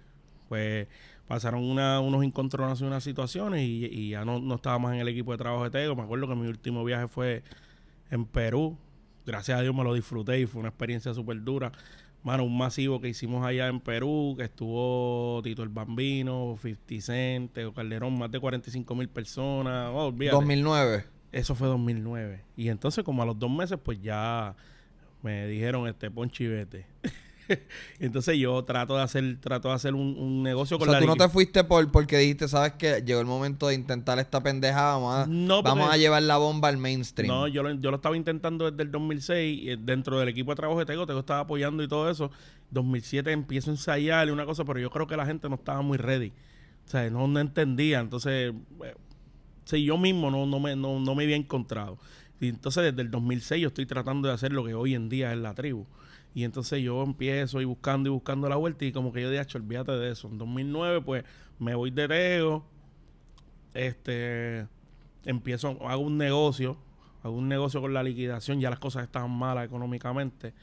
pues pasaron unos incontrolaciones, unas situaciones y, ya no, no, estaba más en el equipo de trabajo de Tego. Me acuerdo que mi último viaje fue en Perú. Gracias a Dios me lo disfruté y fue una experiencia súper dura. Mano, un masivo que hicimos allá en Perú, que estuvo Tito el Bambino, Fifty Cent, Calderón, más de 45 mil personas. Oh, 2009. Eso fue 2009. Y entonces, como a los dos meses, pues ya me dijeron, este, pon chivete. [laughs] [laughs] Entonces yo trato de hacer, trato de hacer un, negocio con o sea, tú no te fuiste por porque dijiste, sabes que llegó el momento de intentar esta pendeja vamos a, llevar la bomba al mainstream. No, yo lo, estaba intentando desde el 2006, eh, dentro del equipo de trabajo de Tego, Tego estaba apoyando y todo eso. 2007 empiezo a ensayar una cosa, pero yo creo que la gente no estaba muy ready. O sea, no, entendía. Entonces, eh, yo mismo no, no, me, no me había encontrado. Y entonces, desde el 2006 yo estoy tratando de hacer lo que hoy en día es la tribu. Y entonces yo empiezo y buscando y buscando la vuelta y como que yo dije, olvídate de eso. En 2009 pues me voy de Teo, este, empiezo, hago un negocio, hago un negocio con la liquidación, ya las cosas estaban malas económicamente.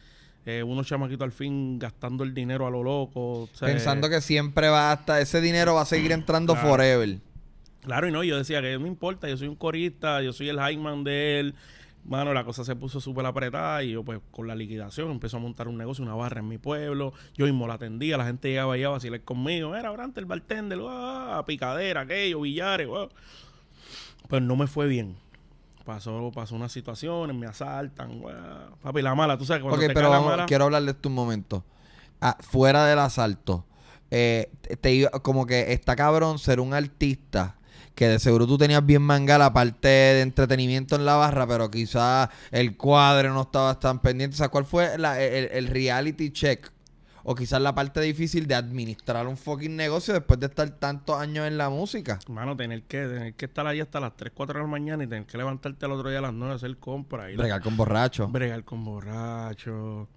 Eh, Uno chamaquito al fin gastando el dinero a lo loco. Pensando eh, que siempre va hasta, ese dinero va a seguir entrando forever. Claro, y no, yo decía que no importa, yo soy un corista, yo soy el Heimann de él, mano, la cosa se puso súper apretada y yo pues con la liquidación empezó a montar un negocio, una barra en mi pueblo, yo mismo la atendía, la gente llegaba allá a vacilar conmigo, era grande el bartender, ¡ah! picadera, aquello, billares, pero pues no me fue bien. Pasó, pasó una situación, me asaltan, papi, la mala, tú sabes cuando te pero cae la quiero hablar de esto un momento. Ah, fuera del asalto, eh, te, como que está cabrón ser un artista que de seguro tú tenías bien manga la parte de entretenimiento en la barra, pero quizás el cuadro no estaba tan pendiente. O sea, ¿cuál fue el, reality check? o quizás la parte difícil de administrar un fucking negocio después de estar tantos años en la música. Mano, tener que, tener que estar ahí hasta las 3, 4 de la mañana y tener que levantarte al otro día a las 9 a hacer compras. Bregar con borracho. Bregar con borracho.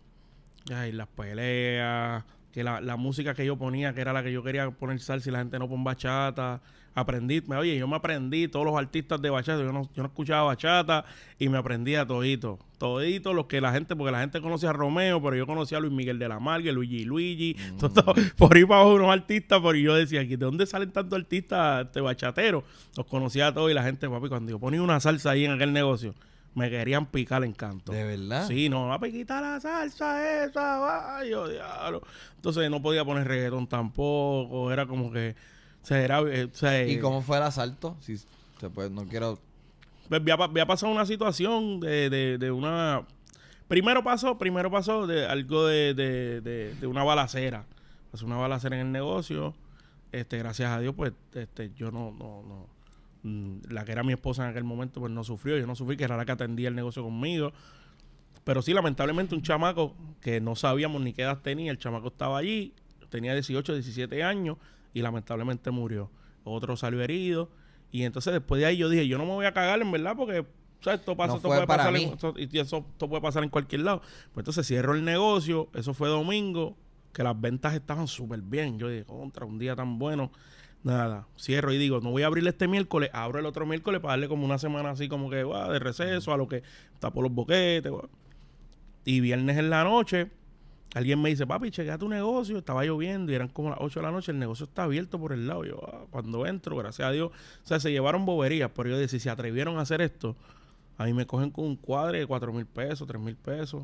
Ay, las peleas que la, la, música que yo ponía, que era la que yo quería poner salsa y la gente no pone bachata, aprendí, oye, yo me aprendí todos los artistas de bachata, yo no, yo no escuchaba bachata y me aprendía todito, todito los que la gente, porque la gente conocía a Romeo, pero yo conocía a Luis Miguel de la Marga, Luigi Luigi, mm. por ahí para unos artistas, por yo decía, ¿de dónde salen tantos artistas de este, bachatero? Los conocía a todos y la gente, papi, cuando yo ponía una salsa ahí en aquel negocio, me querían picar el encanto De verdad. Sí, no, va a quitar la salsa esa, vaya diablo. Entonces no podía poner reggaetón tampoco, era como que se era eh, ¿Y eh, cómo fue el asalto? Si no quiero pues había, pasado una situación de, de, de, una primero pasó, primero pasó de algo de, de una balacera. Pasó una balacera en el negocio. Este, gracias a Dios, pues, este, yo no, no, no Mm, la que era mi esposa en aquel momento, pues no sufrió. Yo no sufrí, que era la que atendía el negocio conmigo. Pero sí, lamentablemente, un chamaco que no sabíamos ni qué edad tenía, el chamaco estaba allí, tenía 18, 17 años y lamentablemente murió. Otro salió herido. Y entonces, después de ahí, yo dije, yo no me voy a cagar, en verdad, porque esto pasa, esto puede pasar y esto puede pasar en cualquier lado. Pues entonces cierro el negocio, eso fue domingo, que las ventas estaban súper bien. Yo dije, contra, un día tan bueno. Nada, cierro y digo, no voy a abrirle este miércoles, abro el otro miércoles para darle como una semana así como que va de receso, a lo que por los boquetes. Y viernes en la noche, alguien me dice, papi, chequea tu negocio, estaba lloviendo y eran como las 8 de la noche, el negocio está abierto por el lado. Yo, ah, cuando entro, gracias a Dios, o sea, se llevaron boberías, pero yo decía, si se atrevieron a hacer esto, a mí me cogen con un cuadre de 4 mil pesos, 3 mil pesos.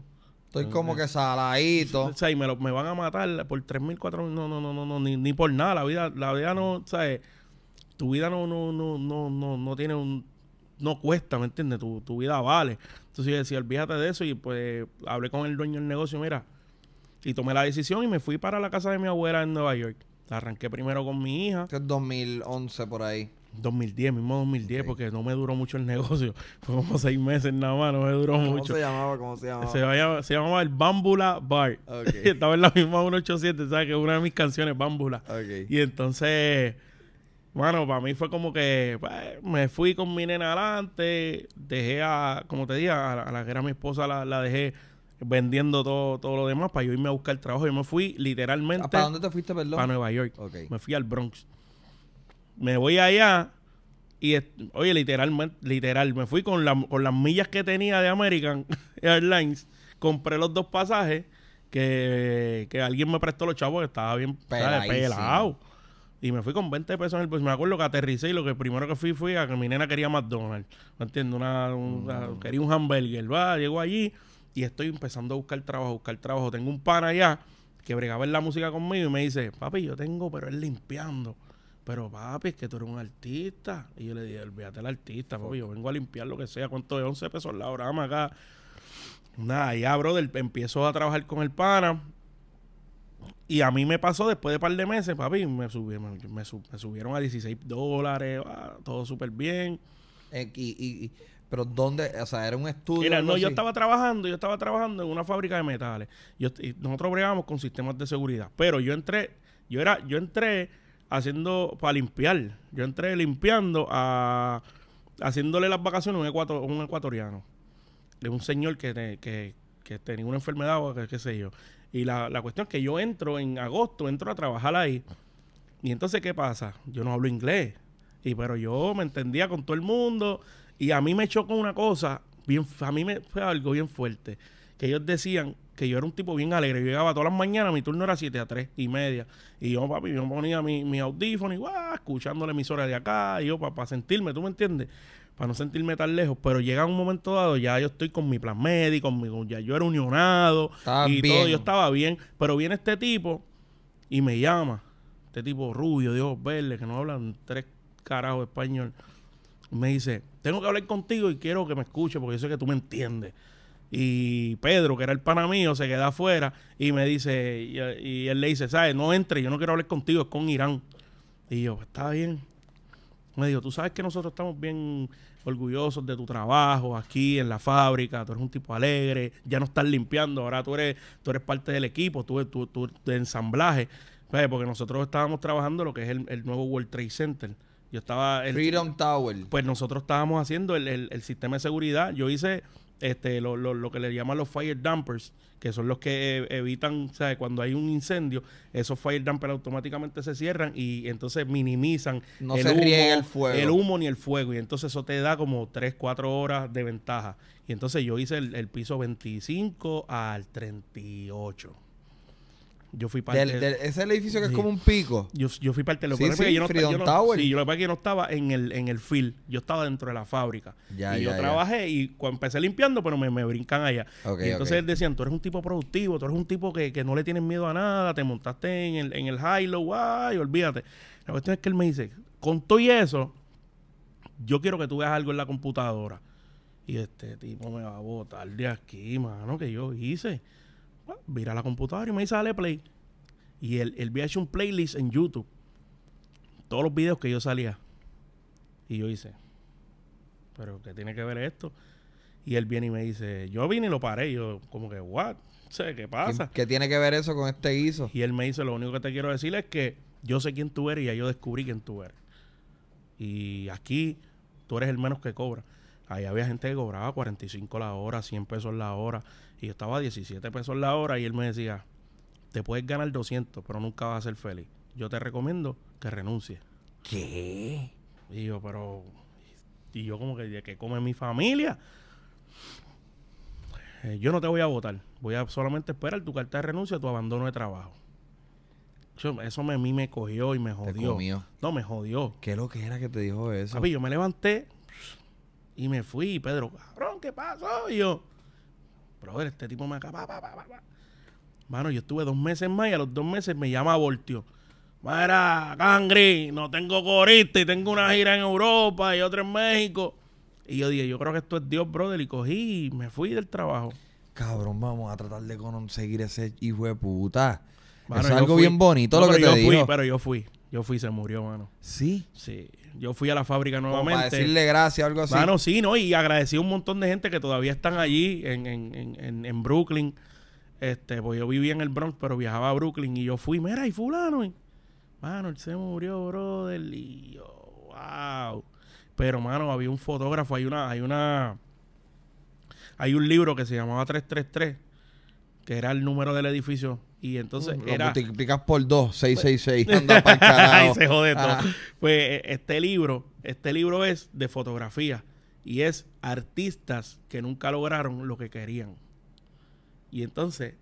Estoy ah, como que saladito. O sea, y me, me van a matar por 3.000, 4.000. No, no, no, no, ni, ni, por nada. La vida, la vida no, ¿sabes? Tu vida no, no, no, no, no, no tiene un. No cuesta, ¿me entiendes? Tu, tu vida vale. Entonces yo decía, olvídate de eso. Y pues hablé con el dueño del negocio, mira. Y tomé la decisión y me fui para la casa de mi abuela en Nueva York. Arranqué primero con mi hija. Que es 2011 por ahí. 2010, mismo 2010, porque no me duró mucho el negocio. [laughs] Fue como seis meses nada más, no me duró mucho. Se llamaba, ¿Cómo se llamaba? Se llamaba? el Bambula Bar. [laughs] Estaba en la misma 187, ¿sabes? Que una de mis canciones, Bambula. Y entonces, bueno, para mí fue como que pues, me fui con mi nena adelante, dejé a, como te dije, a, la que era mi esposa, la, dejé vendiendo todo, todo lo demás para yo irme a buscar trabajo. Yo me fui literalmente. ¿Para dónde te fuiste, perdón? Para Nueva York. Me fui al Bronx me voy allá y, oye, literalmente, literal, me fui con, la, con las millas que tenía de American [laughs] Airlines, compré los dos pasajes que, que alguien me prestó los chavos, que estaba bien pelado. Y me fui con 20 pesos en el Me acuerdo que aterricé y lo que primero que fui fue a que mi nena quería McDonald's. No entiendo, una, mm. quería un hamburger. Va, llego allí y estoy empezando a buscar trabajo, buscar trabajo. Tengo un pana allá que bregaba en la música conmigo y me dice, papi, yo tengo, pero es limpiando pero papi, es que tú eres un artista. Y yo le dije, olvídate al artista, papi, yo vengo a limpiar lo que sea, ¿cuánto es? 11 pesos la hora, vamos acá. Nada, ya, brother, empiezo a trabajar con el pana. Y a mí me pasó después de par de meses, papi, me, me, subieron a 16 dólares, ah, todo súper bien. Eh, y, pero ¿dónde? O sea, era un estudio. Mira, no, yo estaba trabajando, yo estaba trabajando en una fábrica de metales. y nosotros bregábamos con sistemas de seguridad. Pero yo entré, yo era, yo entré haciendo para limpiar. Yo entré limpiando a haciéndole las vacaciones a un, ecuatoriano. De un señor que, que, tenía una enfermedad o qué sé yo. Y la, cuestión es que yo entro en agosto, entro a trabajar ahí. Y entonces, ¿qué pasa? Yo no hablo inglés. Y pero yo me entendía con todo el mundo. Y a mí me chocó una cosa, bien, a mí me fue algo bien fuerte. Que ellos decían que yo era un tipo bien alegre. Yo llegaba todas las mañanas, mi turno era 7 a 3 y media. Y yo, papi, yo ponía mi, audífono y guau, escuchando la emisora de acá, y yo, para sentirme, ¿tú me entiendes? Para no sentirme tan lejos. Pero llega un momento dado, ya yo estoy con mi plan médico, ya yo era unionado y todo, yo estaba bien. Pero viene este tipo y me llama. Este tipo rubio, dios ojos que no hablan tres carajos de español. Me dice, tengo que hablar contigo y quiero que me escuche porque yo sé que tú me entiendes. Y Pedro, que era el pana mío, se queda afuera y me dice, y, él le dice, ¿sabes? No entre, yo no quiero hablar contigo, es con Irán. Y yo, pues, está bien. Me dijo, tú sabes que nosotros estamos bien orgullosos de tu trabajo aquí en la fábrica, tú eres un tipo alegre, ya no estás limpiando, ahora tú eres, tú eres parte del equipo, tú, tú, tú de ensamblaje, porque nosotros estábamos trabajando lo que es el, nuevo World Trade Center. Yo estaba... El, Freedom Tower. Pues nosotros estábamos haciendo el sistema de seguridad. Yo hice este, lo, lo, que le llaman los fire dumpers, que son los que eh, evitan, Cuando hay un incendio, esos fire dumpers automáticamente se cierran y entonces minimizan el, humo, ni el fuego. Y entonces eso te da como 3, 4 horas de ventaja. Y entonces yo hice el, el piso 25 al 38. Yo fui parte ese es ese edificio que es como un pico. Yo, fui parte de lo que yo no, yo lo que pasa es que no estaba en el, en field, yo estaba dentro de la fábrica. y yo trabajé y cuando empecé limpiando, pero me, brincan allá. entonces él decían, tú eres un tipo productivo, tú eres un tipo que, no le tienes miedo a nada, te montaste en el, en el high low, guay, olvídate. La cuestión es que él me dice, con todo y eso, yo quiero que tú veas algo en la computadora. Y este tipo me va a botar de aquí, mano, que yo hice a la computadora y me dice, dale play. Y él, él había hecho un playlist en YouTube. Todos los videos que yo salía. Y yo hice, pero que tiene que ver esto? Y él viene y me dice, yo vine y lo paré. yo, como que, what? sé ¿qué pasa? ¿Qué, tiene que ver eso con este guiso? Y él me dice, lo único que te quiero decir es que yo sé quién tú eres y ya yo descubrí quién tú eres. Y aquí tú eres el menos que cobra. Ahí había gente que cobraba 45 la hora, 100 pesos la hora. Y yo estaba a 17 pesos la hora y él me decía, te puedes ganar 200, pero nunca vas a ser feliz. Yo te recomiendo que renuncies. ¿Qué? Y yo, pero... Y yo como que, ¿qué come mi familia? Eh, yo no te voy a votar. Voy a solamente esperar tu carta de renuncia, tu abandono de trabajo. eso me, a mí me cogió y me jodió. No, me jodió. ¿Qué es lo que era que te dijo eso? Papi, yo me levanté y me fui. Pedro, cabrón, ¿qué pasó? Y yo brother, este tipo me acaba. Mano, yo estuve dos meses más y a los dos meses me llama Voltio. Mira, Cangri, no tengo corista y tengo una gira en Europa y otra en México. Y yo dije, yo creo que esto es Dios, brother. Y cogí y me fui del trabajo. Cabrón, vamos a tratar de conseguir ese hijo de puta. es algo bien bonito lo que te yo Fui, pero yo fui. Yo fui y se murió, mano. ¿Sí? Sí. Yo fui a la fábrica nuevamente. para decirle gracias, algo así. Mano, sí, ¿no? Y agradecí a un montón de gente que todavía están allí en, Brooklyn. Este, pues yo vivía en el Bronx, pero viajaba a Brooklyn y yo fui, mira, y fulano. Y, mano, se murió, brother. Y yo, wow. Pero, mano, había un fotógrafo, hay una, hay una, hay un libro que se llamaba 333, que era el número del edificio y entonces era... Lo multiplicas por 2, 666. Pues, [laughs] anda [laughs] Pues e, este libro, este libro es de fotografía y es artistas que nunca lograron lo que querían. Y entonces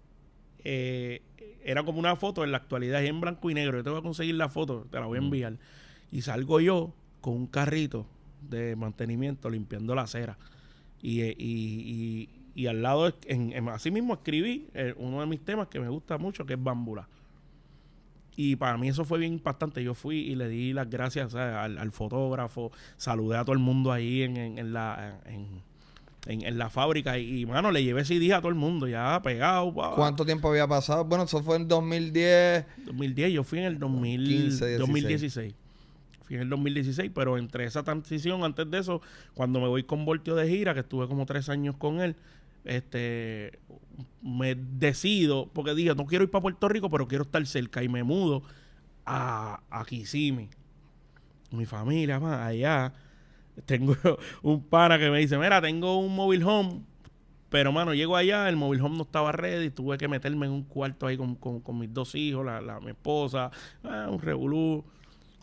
eh, era como una foto en la actualidad, en blanco y negro. Yo te voy a conseguir la foto, te la voy a enviar. Y salgo yo con un carrito de mantenimiento limpiando la acera. y, eh, y al lado, así mismo escribí eh, uno de mis temas que me gusta mucho, que es Bambula. Y para mí eso fue bien impactante. Yo fui y le di las gracias al, fotógrafo, saludé a todo el mundo ahí en, la... En, la fábrica y, mano, le llevé CD a todo el mundo, ya pegado. ¿Cuánto tiempo había pasado? Bueno, eso fue en 2010. 2010, yo fui en el 2015, 2016. Fui en el 2016, pero entre esa transición, antes de eso, cuando me voy con Voltio de gira, que estuve como tres años con él, este, me decido, porque dije, no quiero ir para Puerto Rico, pero quiero estar cerca y me mudo a, a Mi familia, más allá. Tengo [laughs] un pana que me dice, mira, tengo un móvil home, pero mano, llego allá, el móvil home no estaba ready, tuve que meterme en un cuarto ahí con, mis dos hijos, la, mi esposa, ah, un revolú.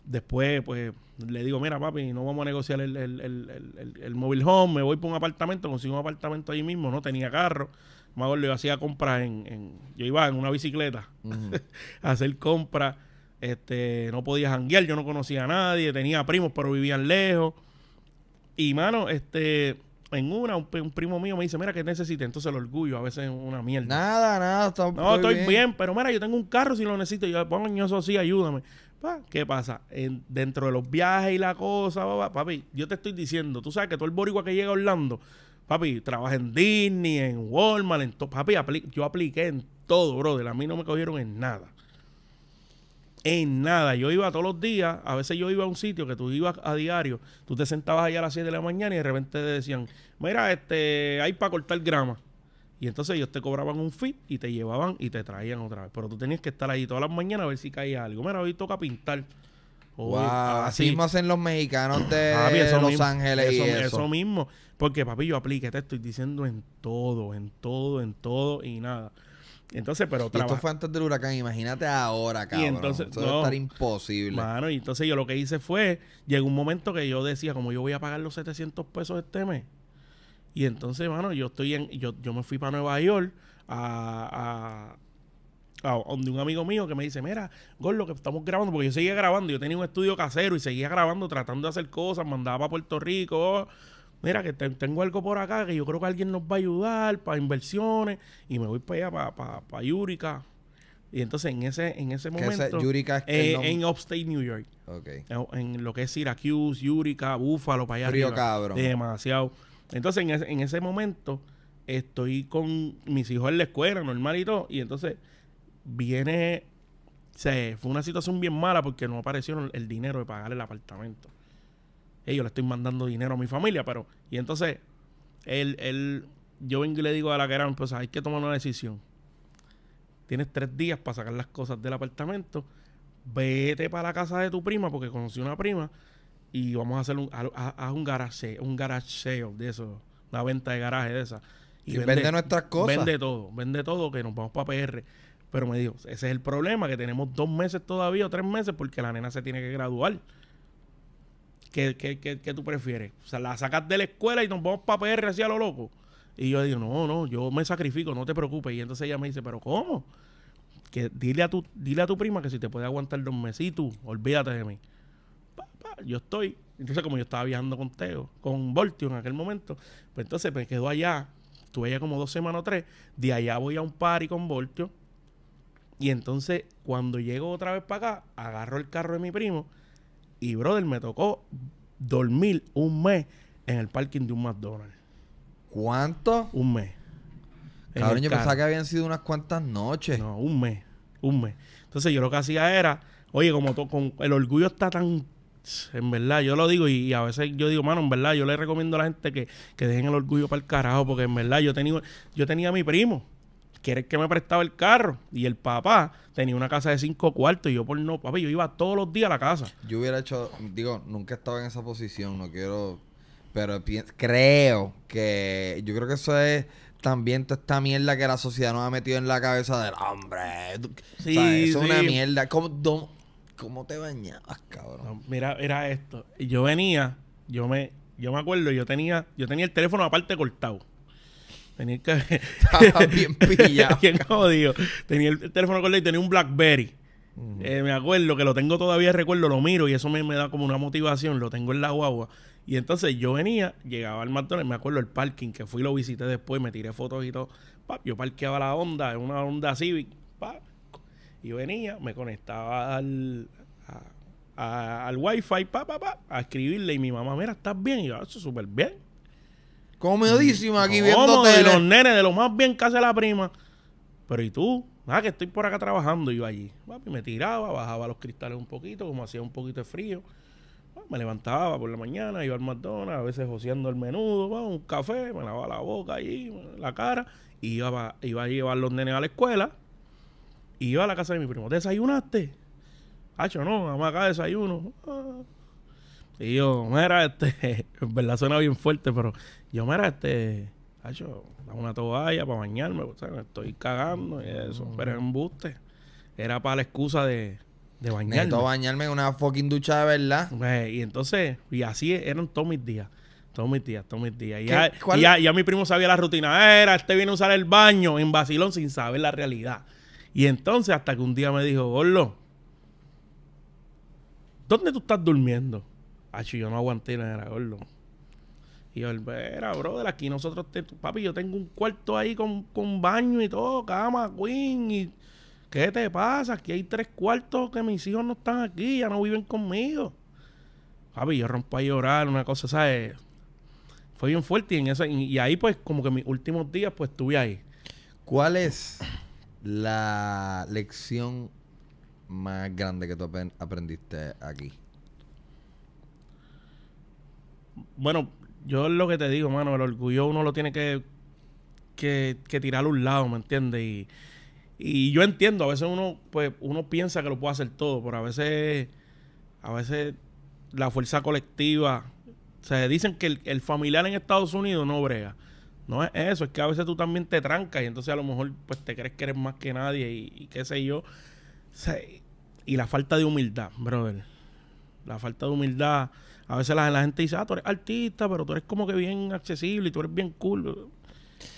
Después, pues, le digo, mira, papi, no vamos a negociar el, móvil home, me voy por un apartamento, consigo un apartamento ahí mismo, no tenía carro. menos yo hacía compras en, en, Yo iba en una bicicleta [laughs] a hacer compras. Este, no podía janguear, yo no conocía a nadie, tenía primos, pero vivían lejos. Y, mano, este en una, un, primo mío me dice, mira, que necesitas? Entonces el orgullo a veces es una mierda. Nada, nada. no, estoy bien. pero mira, yo tengo un carro si lo necesito. Yo, pongo eso sí, ayúdame. ¿Qué pasa? dentro de los viajes y la cosa, papi, yo te estoy diciendo, tú sabes que todo el boricua que llega a Orlando, papi, trabaja en Disney, en Walmart, en Papi, yo apliqué en todo, brother. A mí no me cogieron en nada. En nada. Yo iba todos los días, a veces yo iba a un sitio que tú ibas a diario, tú te sentabas allá a las 7 de la mañana y de repente te decían, mira, este, hay para cortar grama. Y entonces ellos te cobraban un fit y te llevaban y te traían otra vez. Pero tú tenías que estar ahí todas las mañanas a ver si caía algo. Mira, hoy toca pintar. ¡Guau! Ah, así mismo hacen los mexicanos de Los Ángeles eso, y eso. mismo. Porque, papi, yo apliqué, te estoy diciendo en todo, en todo, en todo y nada. Entonces, pero Esto fue antes del huracán, imagínate ahora, cabrón. Y entonces, eso estar imposible. Mano, y entonces yo lo que hice fue, llegó un momento que yo decía, como yo voy a pagar los 700 pesos este mes, y entonces, mano, yo estoy en, yo, yo me fui para Nueva York a, a, donde un amigo mío que me dice, mira, Gol, lo que estamos grabando, porque yo seguía grabando, yo tenía un estudio casero y seguía grabando, tratando de hacer cosas, mandaba para Puerto Rico, oh, mira, que tengo algo por acá que yo creo que alguien nos va a ayudar para inversiones, y me voy para allá, para, para, Yurica. Y entonces en ese, en ese momento. Eh, en Upstate New York. En, lo que es Syracuse, Yurica, Búfalo, para allá. Frío Cabro. Demasiado. Entonces, en, ese, en ese momento, estoy con mis hijos en la escuela, normal y todo, y entonces viene, se, fue una situación bien mala porque no apareció el dinero de pagar el apartamento. yo le estoy mandando dinero a mi familia, pero, y entonces, él, él, yo vengo y le digo a la que era, pues hay que tomar una decisión. Tienes tres días para sacar las cosas del apartamento. Vete para la casa de tu prima, porque conocí una prima y vamos a hacer un, a, un garage, un sale de eso, una venta de garaje de esa. Y, vende, nuestras cosas. Vende todo, vende todo que nos vamos para PR. Pero me dijo, ese es el problema, que tenemos dos meses todavía o tres meses porque la nena se tiene que graduar. que que tú prefieres? O sea, la sacas de la escuela y nos vamos para PR así a lo loco. Y yo digo, no, no, yo me sacrifico, no te preocupes. Y entonces ella me dice, pero ¿cómo? Que dile a tu, dile a tu prima que si te puede aguantar dos meses y tú olvídate de mí yo estoy. Entonces, como yo estaba viajando con Teo, con Voltio en aquel momento, pues entonces me quedo allá. Estuve allá como dos semanas o tres. De allá voy a un party con Voltio. Y entonces, cuando llego otra vez para acá, agarro el carro de mi primo. Y, brother, me tocó dormir un mes en el parking de un McDonald's. ¿Cuánto? Un mes. Cabrón, yo pensaba que habían sido unas cuantas noches. No, un mes. Un mes. Entonces, yo lo que hacía era, oye, como, como el orgullo está tan en verdad, yo lo digo y, a veces yo digo, mano, en verdad, yo le recomiendo a la gente que, que dejen el orgullo para el carajo, porque en verdad yo tenía, yo tenía a mi primo, que era el que me prestaba el carro, y el papá tenía una casa de cinco cuartos, y yo por no, papi, yo iba todos los días a la casa. Yo hubiera hecho, digo, nunca he estado en esa posición, no quiero, pero creo que, yo creo que eso es también toda esta mierda que la sociedad nos ha metido en la cabeza del hombre. Sí, es una mierda. ¿Cómo, ¿Cómo te bañabas, cabrón? mira, era esto. Yo venía, yo me, yo me acuerdo, yo tenía, yo tenía el teléfono aparte cortado. Tenía que. [laughs] Estaba bien pillado. [laughs] jodido. Tenía el teléfono cortado y tenía un Blackberry. Eh, me acuerdo que lo tengo todavía, recuerdo, lo miro y eso me, da como una motivación. Lo tengo en la guagua. Y entonces yo venía, llegaba al McDonald's, me acuerdo el parking que fui, lo visité después, me tiré fotos y todo. yo parqueaba la Honda, una Honda Civic. pa yo venía, me conectaba al, wifi, pa, pa, pa, a escribirle y mi mamá, mira, ¿estás bien? Y yo, ah, eso súper bien. Comedísima aquí viendo de los nenes, de lo más bien que hace la prima. Pero ¿y tú? Nada, que estoy por acá trabajando. yo allí, papi, me tiraba, bajaba los cristales un poquito, como hacía un poquito de frío. Me levantaba por la mañana, iba al McDonald's, a veces joseando el menudo, un café, me lavaba la boca allí, la cara, y iba, iba a llevar los nenes a la escuela y iba a la casa de mi primo, ¿desayunaste? Hacho, no, vamos acá desayuno. Ah. Y yo, mira, este, [laughs] en verdad suena bien fuerte, pero yo, mira, este, hacho, dame una toalla para bañarme, o estoy cagando y eso, pero es embuste. Era para la excusa de, de bañarme. Necesito bañarme en una fucking ducha de verdad. y entonces, y así eran todos mis días. Todos mis días, todos mis días. Y, ya, mi primo sabía la rutina. Era, este viene a usar el baño en vacilón sin saber la realidad. Y entonces hasta que un día me dijo, Gorlo, ¿dónde tú estás durmiendo? Ah, yo no aguanté nada, Gorlo. Y yo, vera, brother, aquí nosotros, te, papi, yo tengo un cuarto ahí con, baño y todo, cama, queen, y ¿qué te pasa? Aquí hay tres cuartos que mis hijos no están aquí, ya no viven conmigo. Papi, yo rompo a llorar, una cosa, ¿sabes? Fue bien fuerte y, en ese, y ahí pues como que mis últimos días pues estuve ahí. ¿Cuál es la lección más grande que tú aprendiste aquí? Bueno, yo lo que te digo, mano, el orgullo uno lo tiene que, tirar a un lado, ¿me entiendes? Y, yo entiendo, a veces uno, pues, uno piensa que lo puede hacer todo, pero a veces, a veces la fuerza colectiva, se dicen que el, el familiar en Estados Unidos no brega. No es eso, es que a veces tú también te trancas y entonces a lo mejor pues te crees que eres más que nadie y, qué sé yo. y la falta de humildad, brother. La falta de humildad. A veces la, la, gente dice, ah, tú eres artista, pero tú eres como que bien accesible y tú eres bien cool.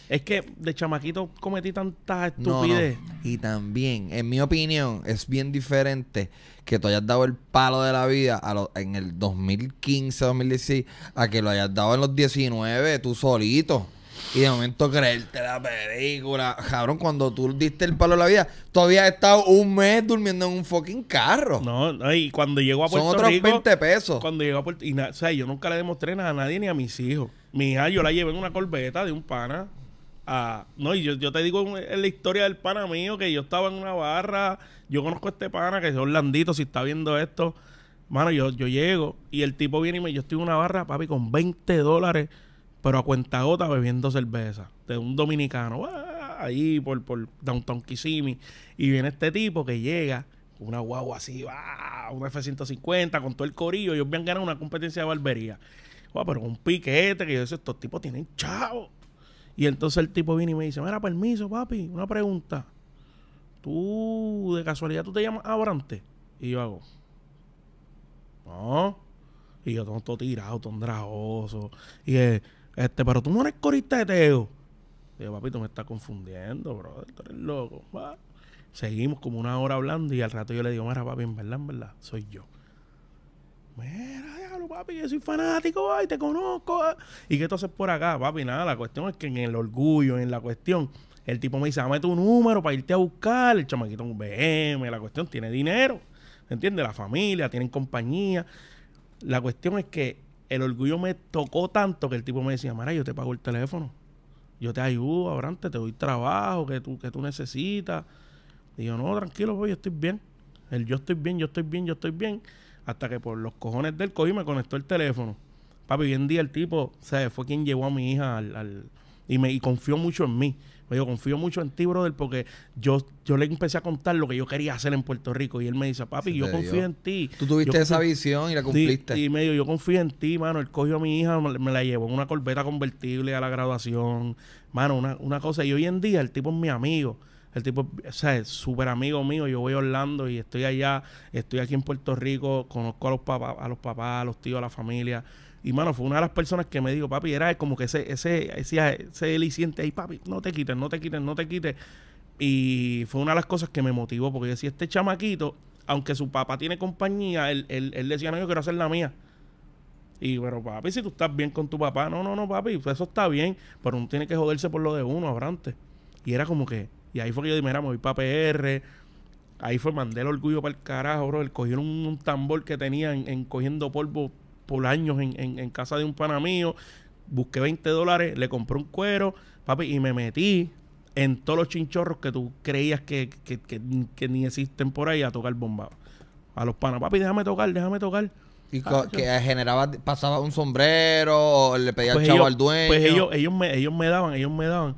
Es que de chamaquito cometí tantas estupidez. Y también, en mi opinión, es bien diferente que tú hayas dado el palo de la vida en el 2015, 2016, a que lo hayas dado en los 19 tú solito y de momento creerte la película. Cabrón, cuando tú diste el palo a la vida, todavía has estado un mes durmiendo en un fucking carro. No, no y cuando llegó a Puerto Son otros 20 pesos. Cuando llegó a Puerto y o sea, yo nunca le demostré nada a nadie ni a mis hijos. Mi hija yo la llevé en una corbeta de un pana. A, no, y yo, te digo en la historia del pana mío que yo estaba en una barra. Yo conozco a este pana que es Orlandito, si está viendo esto. Mano, yo, yo llego y el tipo viene y me dice, yo estoy en una barra, papi, con 20 dólares pero a cuenta gota bebiendo cerveza de un dominicano, ah, ahí por, por Downtown Kissimmee. Y viene este tipo que llega una guagua así, ¡ah! una F-150 con todo el corillo. Ellos habían ganado una competencia de barbería. pero un piquete, que yo decía, estos tipos tienen chavo. Y entonces el tipo viene y me dice, mira, permiso, papi, una pregunta. ¿Tú, de casualidad, tú te llamas Abrante? Y yo hago, no. Y yo, todo tirado, dragoso Y es. Este, pero tú no eres corista de Teo. Digo, tú me estás confundiendo, bro. Tú eres loco. Seguimos como una hora hablando y al rato yo le digo, mira, papi, en verdad, en verdad, soy yo. Mira, déjalo, papi, yo soy fanático, ay, te conozco. Ah". ¿Y qué tú haces por acá, papi? Nada, la cuestión es que en el orgullo, en la cuestión, el tipo me dice, dame tu número para irte a buscar. El chamaquito es un BM, la cuestión tiene dinero. ¿Entiendes? La familia, tienen compañía. La cuestión es que el orgullo me tocó tanto que el tipo me decía, Mara, yo te pago el teléfono. Yo te ayudo, Abrante, te doy trabajo que tú, que tú necesitas. Digo no, tranquilo, pues yo estoy bien. El yo estoy bien, yo estoy bien, yo estoy bien. Hasta que por los cojones del COVID me conectó el teléfono. Papi, hoy en día el tipo, sea, Fue quien llevó a mi hija y, me, y confió mucho en mí. Me pues dijo, confío mucho en ti, brother, porque yo, yo le empecé a contar lo que yo quería hacer en Puerto Rico. Y él me dice, papi, yo confío en ti. Tú tuviste esa visión y la cumpliste. Sí, y me yo confío en ti, mano. Él cogió a mi hija, me la llevó en una corbeta convertible a la graduación. Mano, una, cosa. Y hoy en día el tipo es mi amigo. El tipo, o sea, es súper amigo mío. Yo voy a Orlando y estoy allá, estoy aquí en Puerto Rico, conozco a los papás, a los papás, a los tíos, a la familia. Y mano, fue una de las personas que me dijo, papi, era como que ese, ese, ese, deliciente ahí, papi, no te quiten, no te quiten, no te quites. Y fue una de las cosas que me motivó, porque yo decía, este chamaquito, aunque su papá tiene compañía, él, él, decía, no, yo quiero hacer la mía. Y bueno papi, si tú estás bien con tu papá, no, no, no, papi, pues eso está bien, pero uno tiene que joderse por lo de uno, abrante. Y era como que, y ahí fue que yo dije, mira, me voy para PR. Ahí fue, mandé el orgullo para el carajo, bro. El cogieron un, tambor que tenían en cogiendo polvo por años en, casa de un pana mío. Busqué 20 dólares, le compré un cuero, papi, y me metí en todos los chinchorros que tú creías que, ni existen por ahí a tocar bomba. A los panas, papi, déjame tocar, déjame tocar. Y ah, que generaba, pasaba un sombrero, le pedía el pues chavo al dueño. Pues ellos, ellos me, ellos me daban, ellos me daban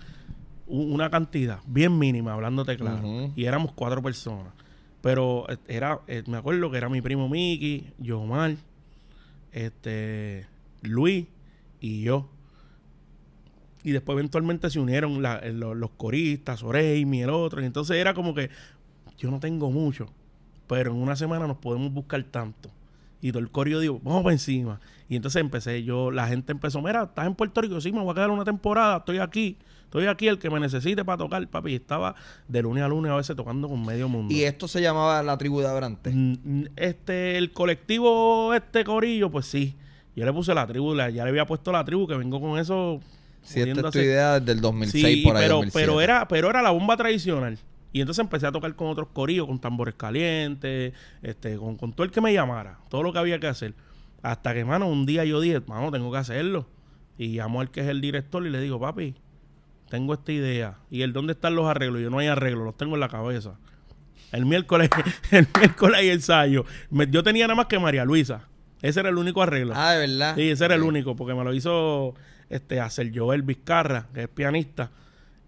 una cantidad bien mínima, hablándote claro. Y éramos cuatro personas. Pero eh, era, eh, me acuerdo que era mi primo Mickey, Yomar, este, Luis y yo. Y después eventualmente se unieron eh, los, coristas coristas, y el otro. Y entonces era como que yo no tengo mucho, pero en una semana nos podemos buscar tanto. Y todo el corio digo, vamos para encima. Y entonces empecé yo, la gente empezó, mira, estás en Puerto Rico, sí, me voy a quedar una temporada, estoy aquí. Estoy aquí el que me necesite para tocar, papi. estaba de lunes a lunes a veces tocando con medio mundo. ¿Y esto se llamaba la tribu de Abrantes? Mm, mm, este, el colectivo este corillo, pues sí. Yo le puse la tribu, ya le había puesto la tribu, que vengo con eso. Sí, tu idea desde el 2006 por ahí. Pero, pero, era, pero era la bomba tradicional. Y entonces empecé a tocar con otros corillos, con tambores calientes, este, con, con todo el que me llamara, todo lo que había que hacer. Hasta que, mano, un día yo dije, mano, tengo que hacerlo. Y llamo al que es el director y le digo, papi, tengo esta idea. ¿Y el dónde están los arreglos? Yo no hay arreglos, los tengo en la cabeza. El miércoles, [laughs] el miércoles hay ensayo. yo tenía nada más que María Luisa. Ese era el único arreglo. Ah, de verdad. Sí, ese era el único, porque me lo hizo este, hacer Joel Vizcarra, que es pianista.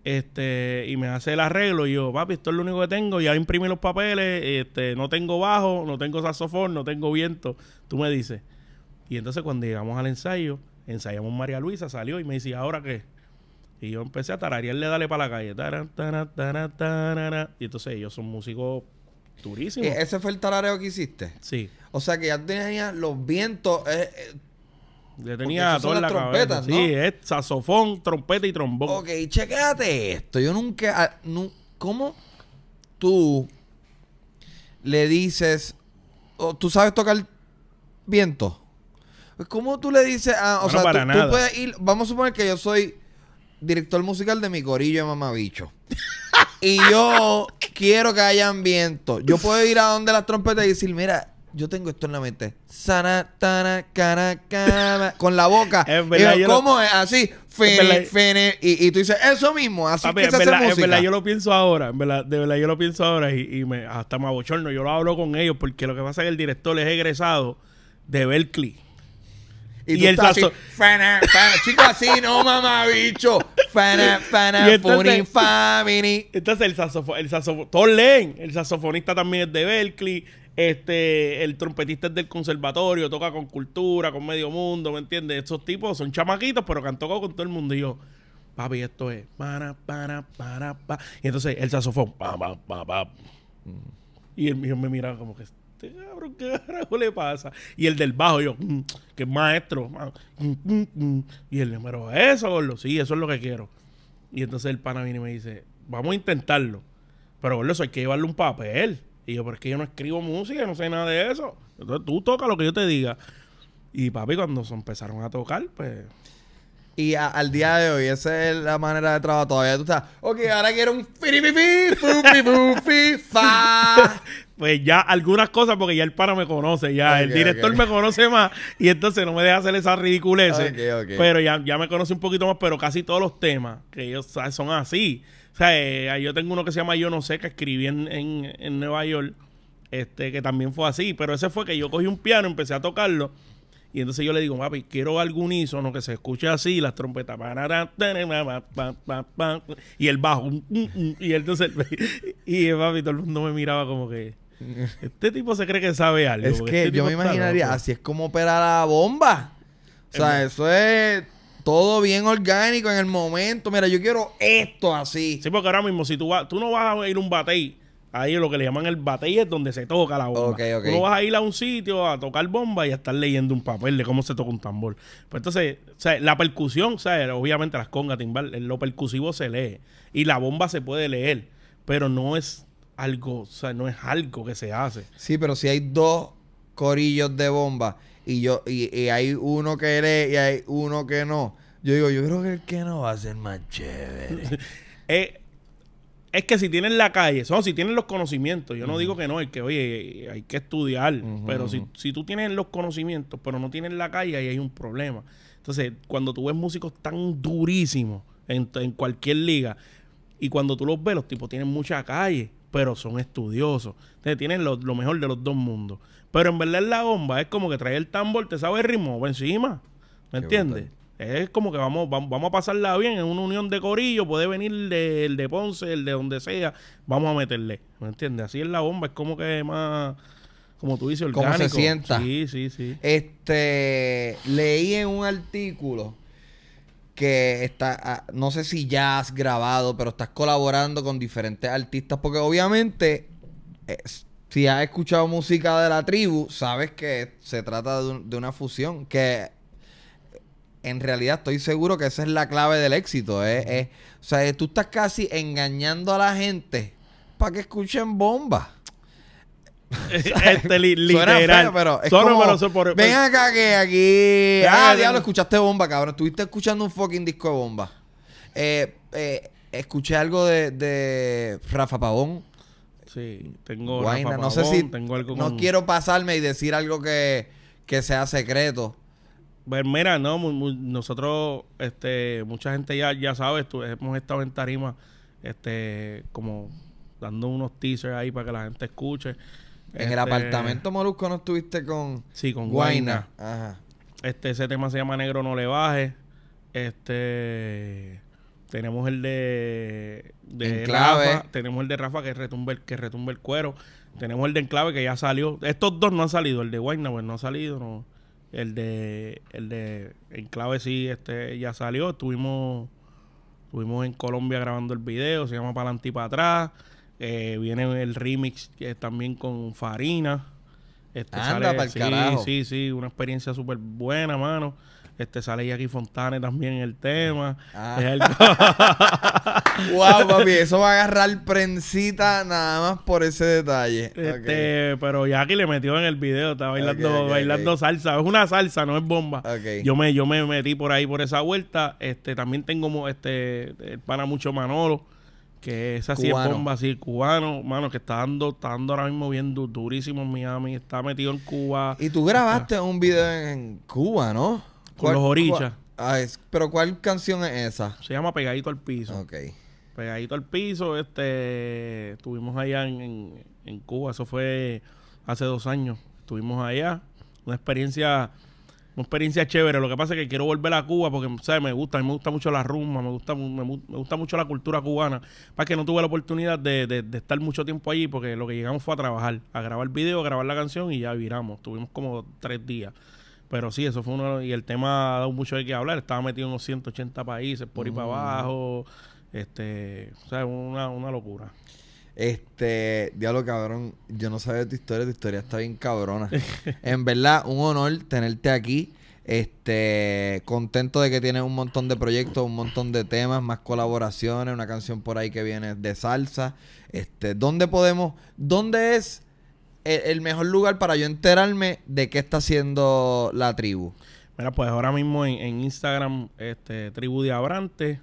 Este, y me hace el arreglo. Y yo, papi, esto es lo único que tengo. Ya imprimí los papeles. Este, no tengo bajo, no tengo saxofón, no tengo viento. Tú me dices. Y entonces cuando llegamos al ensayo, ensayamos María Luisa, salió y me dice, ¿ahora qué? Y yo empecé a le dale para la calle. Taran, taran, taran, y entonces ellos son músicos durísimos. Eh, ¿Ese fue el tarareo que hiciste? Sí. O sea que ya tenía los vientos. Eh, eh, ya tenía todas las la trompetas, ¿no? Sí, es saxofón, trompeta y trombón. Ok, chequéate esto. Yo nunca. Ah, ¿Cómo tú le dices. o ¿Tú sabes tocar viento? ¿Cómo tú le dices. a o para puedes ir. Vamos a suponer que yo soy director musical de mi corillo de mamabicho. [laughs] y yo quiero que hayan viento. Yo puedo ir a donde las trompetas y decir, mira, yo tengo esto en la mente. Sana, tana, cara, cara. Con la boca. [laughs] ¿Cómo es? Así. Fene, Y, tú dices, eso mismo. Así que se verdad, En verdad, yo lo pienso ahora. de verdad, yo lo pienso ahora. Y, me, hasta me abochorno. Yo lo hablo con ellos porque lo que pasa es que el director es egresado de Berkeley. Y, el estás Chico, así no, mamá, bicho. [laughs] entonces, [laughs] Entonces, el saxofón, el todos leen. El saxofonista también es de Berkeley. Este, el trompetista es del conservatorio, toca con cultura, con medio mundo, ¿me entiendes? Esos tipos son chamaquitos, pero cantó con todo el mundo. Y yo, papi, esto es. Para, para, para, Y entonces el saxofón, Y el mío me miraba como que cabrón, ah, ¿qué carajo le pasa? Y el del bajo, yo, mm, que maestro. Ah, mm, mm, y el número, eso, gordo, sí, eso es lo que quiero. Y entonces el pana viene y me dice, vamos a intentarlo. Pero, gordo, eso hay que llevarle un papel. Y yo, pero es que yo no escribo música, no sé nada de eso. Entonces tú toca lo que yo te diga. Y papi, cuando se empezaron a tocar, pues... Y al día de hoy, esa es la manera de trabajo Todavía tú estás, ok, ahora quiero un [laughs] pues ya algunas cosas porque ya el paro me conoce, ya el director me conoce más y entonces no me deja hacer esas ridiculeces. pero ya, me conoce un poquito más, pero casi todos los temas que ellos son así. O sea, eh, yo tengo uno que se llama Yo no sé, que escribí en, Nueva York, este, que también fue así, pero ese fue que yo cogí un piano, empecé a tocarlo. Y entonces yo le digo, papi, quiero algún no que se escuche así, las trompetas. Y el bajo. Y entonces, [laughs] y papi, todo el mundo me miraba como que, [laughs] Este tipo se cree que sabe algo. Es que este yo me imaginaría, así es como opera la bomba. O sea, em, eso es todo bien orgánico en el momento. Mira, yo quiero esto así. Sí, porque ahora mismo, si tú vas, tú no vas a ir a un batey. Ahí lo que le llaman el batey es donde se toca la bomba. Tú no vas a ir a un sitio a tocar bomba y a estar leyendo un papel de cómo se toca un tambor. Pues entonces, o sea, la percusión, o sea, obviamente las congas, timbal, lo percusivo se lee. Y la bomba se puede leer. Pero no es algo, o sea, no es algo que se hace. Sí, pero si hay dos corillos de bomba y yo y, hay uno que lee y hay uno que no, yo digo, yo creo que el que no va a ser más chévere. [laughs] Eh, es que si tienen la calle, son, si tienen los conocimientos, yo no digo que no, es que, oye, hay que estudiar, pero si, si tú tienes los conocimientos, pero no tienes la calle, ahí hay un problema. Entonces, cuando tú ves músicos tan durísimos en, en cualquier liga, y cuando tú los ves, los tipos tienen mucha calle pero son estudiosos. Entonces tienen lo, mejor de los dos mundos. Pero en verdad la bomba es como que trae el tambor, te sabe el ritmo, ...por encima. ¿Me entiendes? Es como que vamos, vamos a pasarla bien en una unión de corillo, puede venir el de Ponce, el de donde sea, vamos a meterle. ¿Me entiendes? Así es la bomba, es como que más, como tú dices, orgánico. Como se sienta. Sí, sí, sí. Este, leí en un artículo que está, ah, no sé si ya has grabado, pero estás colaborando con diferentes artistas, porque obviamente si has escuchado música de la tribu, sabes que se trata de, una fusión, que eh, en realidad estoy seguro que esa es la clave del éxito. Eh, eh, o sea, tú estás casi engañando a la gente para que escuchen bombas. [laughs] este literal. Ven acá que aquí. Ah, diablo, escuchaste bomba, cabrón. Estuviste escuchando un fucking disco de bomba. Eh, eh, escuché algo de, Rafa Pavón. Sí, tengo no sé si No quiero pasarme y decir algo que, sea secreto. Pues mira, no, nosotros, este, mucha gente ya, ya sabe, hemos estado en tarima, este, como dando unos teasers ahí para que la gente escuche. En el este, apartamento Molusco no estuviste con... Sí, con Guaina. Este, ese tema se llama Negro No Le Baje. Este... Tenemos el de, de Rafa, tenemos el de Rafa que retumba el, que el cuero, tenemos el de Enclave que ya salió. Estos dos no han salido, el de Guaina pues no ha salido, El de el de Enclave sí este ya salió, estuvimos tuvimos en Colombia grabando el video, se llama para para atrás. Eh, viene el remix que también con Farina. Este sale, sí, sí, sí, una experiencia súper buena, mano. Este sale Jackie Fontane también el tema. Ah. wow, [laughs] [laughs] papi, eso va a agarrar prensita nada más por ese detalle. Este, pero Jackie le metió en el video, estaba bailando, bailando salsa. Es una salsa, no es bomba. Yo me, yo me metí por ahí por esa vuelta. Este, también tengo este el pana mucho Manolo que esa sí es bomba así, cubano, mano, que está dando, está dando ahora mismo viendo durísimo en Miami, está metido en Cuba. Y tú grabaste un video en Cuba, ¿no? Con los orichas. Ah, es, pero ¿cuál canción es esa? Se llama Pegadito al Piso. Ok. Pegadito al Piso, este, estuvimos allá en, en, en Cuba, eso fue hace dos años, estuvimos allá, una experiencia una experiencia chévere. Lo que pasa es que quiero volver a Cuba porque, ¿sabes? Me gusta, me gusta mucho la rumba, me gusta, me, gusta mucho la cultura cubana. Para que no tuve la oportunidad de, estar mucho tiempo allí porque lo que llegamos fue a trabajar, a grabar el video, a grabar la canción y ya viramos. Tuvimos como tres días. Pero sí, eso fue uno. Y el tema ha dado mucho de qué hablar. Estaba metido en unos 180 países, por ahí para mm. abajo. Este, o sea, una, una locura. Este, diablo cabrón, yo no sabía tu historia, tu historia está bien cabrona. [laughs] en verdad, un honor tenerte aquí. Este, contento de que tienes un montón de proyectos, un montón de temas, más colaboraciones, una canción por ahí que viene de salsa. Este, ¿dónde podemos, dónde es el, mejor lugar para yo enterarme de qué está haciendo la tribu? Mira, pues ahora mismo en, Instagram, este, Tribu de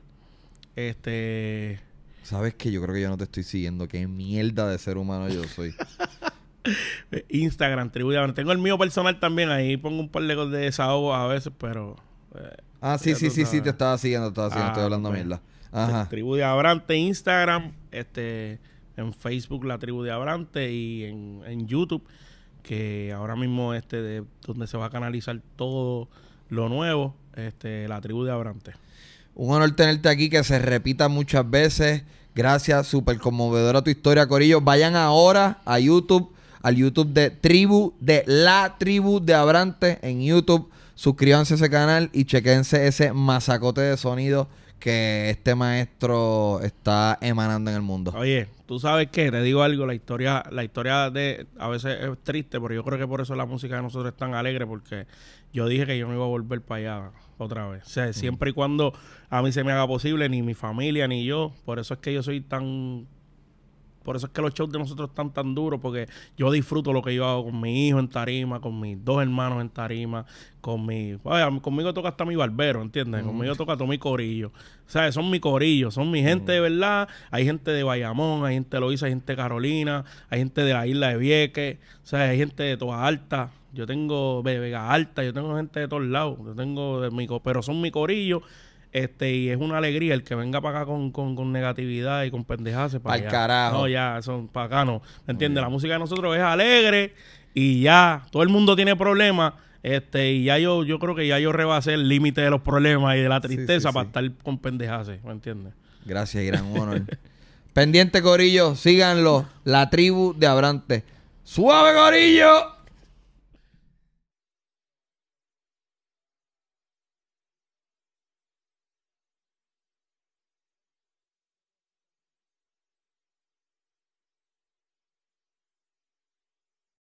este, ¿Sabes que Yo creo que yo no te estoy siguiendo. Qué mierda de ser humano yo soy. [laughs] Instagram, Tribu Abrante, tengo el mío personal también. Ahí pongo un par de de desahogos a veces, pero. Eh, ah, sí, sí, sí, sí, te estaba siguiendo, te estaba siguiendo, estoy ah, hablando pues, mierda. Pues, Ajá. Tribu de Abrante, Instagram, este, en Facebook la Tribu de Abrante y en, YouTube, que ahora mismo este de donde se va a canalizar todo lo nuevo, este, la Tribu de Abrante. Un honor tenerte aquí, que se repita muchas veces. Gracias, súper conmovedora tu historia, Corillo. Vayan ahora a YouTube, al YouTube de Tribu, de La Tribu de Abrantes en YouTube. Suscríbanse a ese canal y chequense ese masacote de sonido que este maestro está emanando en el mundo. Oye, tú sabes que te digo algo, la historia, la historia de a veces es triste, pero yo creo que por eso la música de nosotros es tan alegre, porque yo dije que yo me iba a volver para allá otra vez. O sea, siempre y cuando a mí se me haga posible, ni mi familia, ni yo. Por eso es que yo soy tan... Por eso es que los shows de nosotros están tan duros, porque yo disfruto lo que yo hago con mi hijo en tarima, con mis dos hermanos en tarima, con mi... sea, conmigo toca hasta mi barbero, ¿entiendes? Conmigo toca todo mi corillo. O sea, son mi corillo, son mi gente de verdad. Hay gente de Bayamón, hay gente de Loíza, hay gente de Carolina, hay gente de la isla de Vieques, o sea, hay gente de toda alta yo tengo Vega Alta, yo tengo gente de todos lados, yo tengo de mi, pero son mi corillo. Este, y es una alegría el que venga para acá con, con, negatividad y con pendejadas. Para Al carajo. No, ya, son para acá no. ¿Me entiendes? La música de nosotros es alegre y ya, todo el mundo tiene problemas. Este, y ya yo, yo creo que ya yo rebasé el límite de los problemas y de la tristeza para estar con pendejase. ¿me entiendes? Gracias, gran honor. [laughs] Pendiente Corillo, síganlo, la tribu de Abrante. ¡Suave Corillo!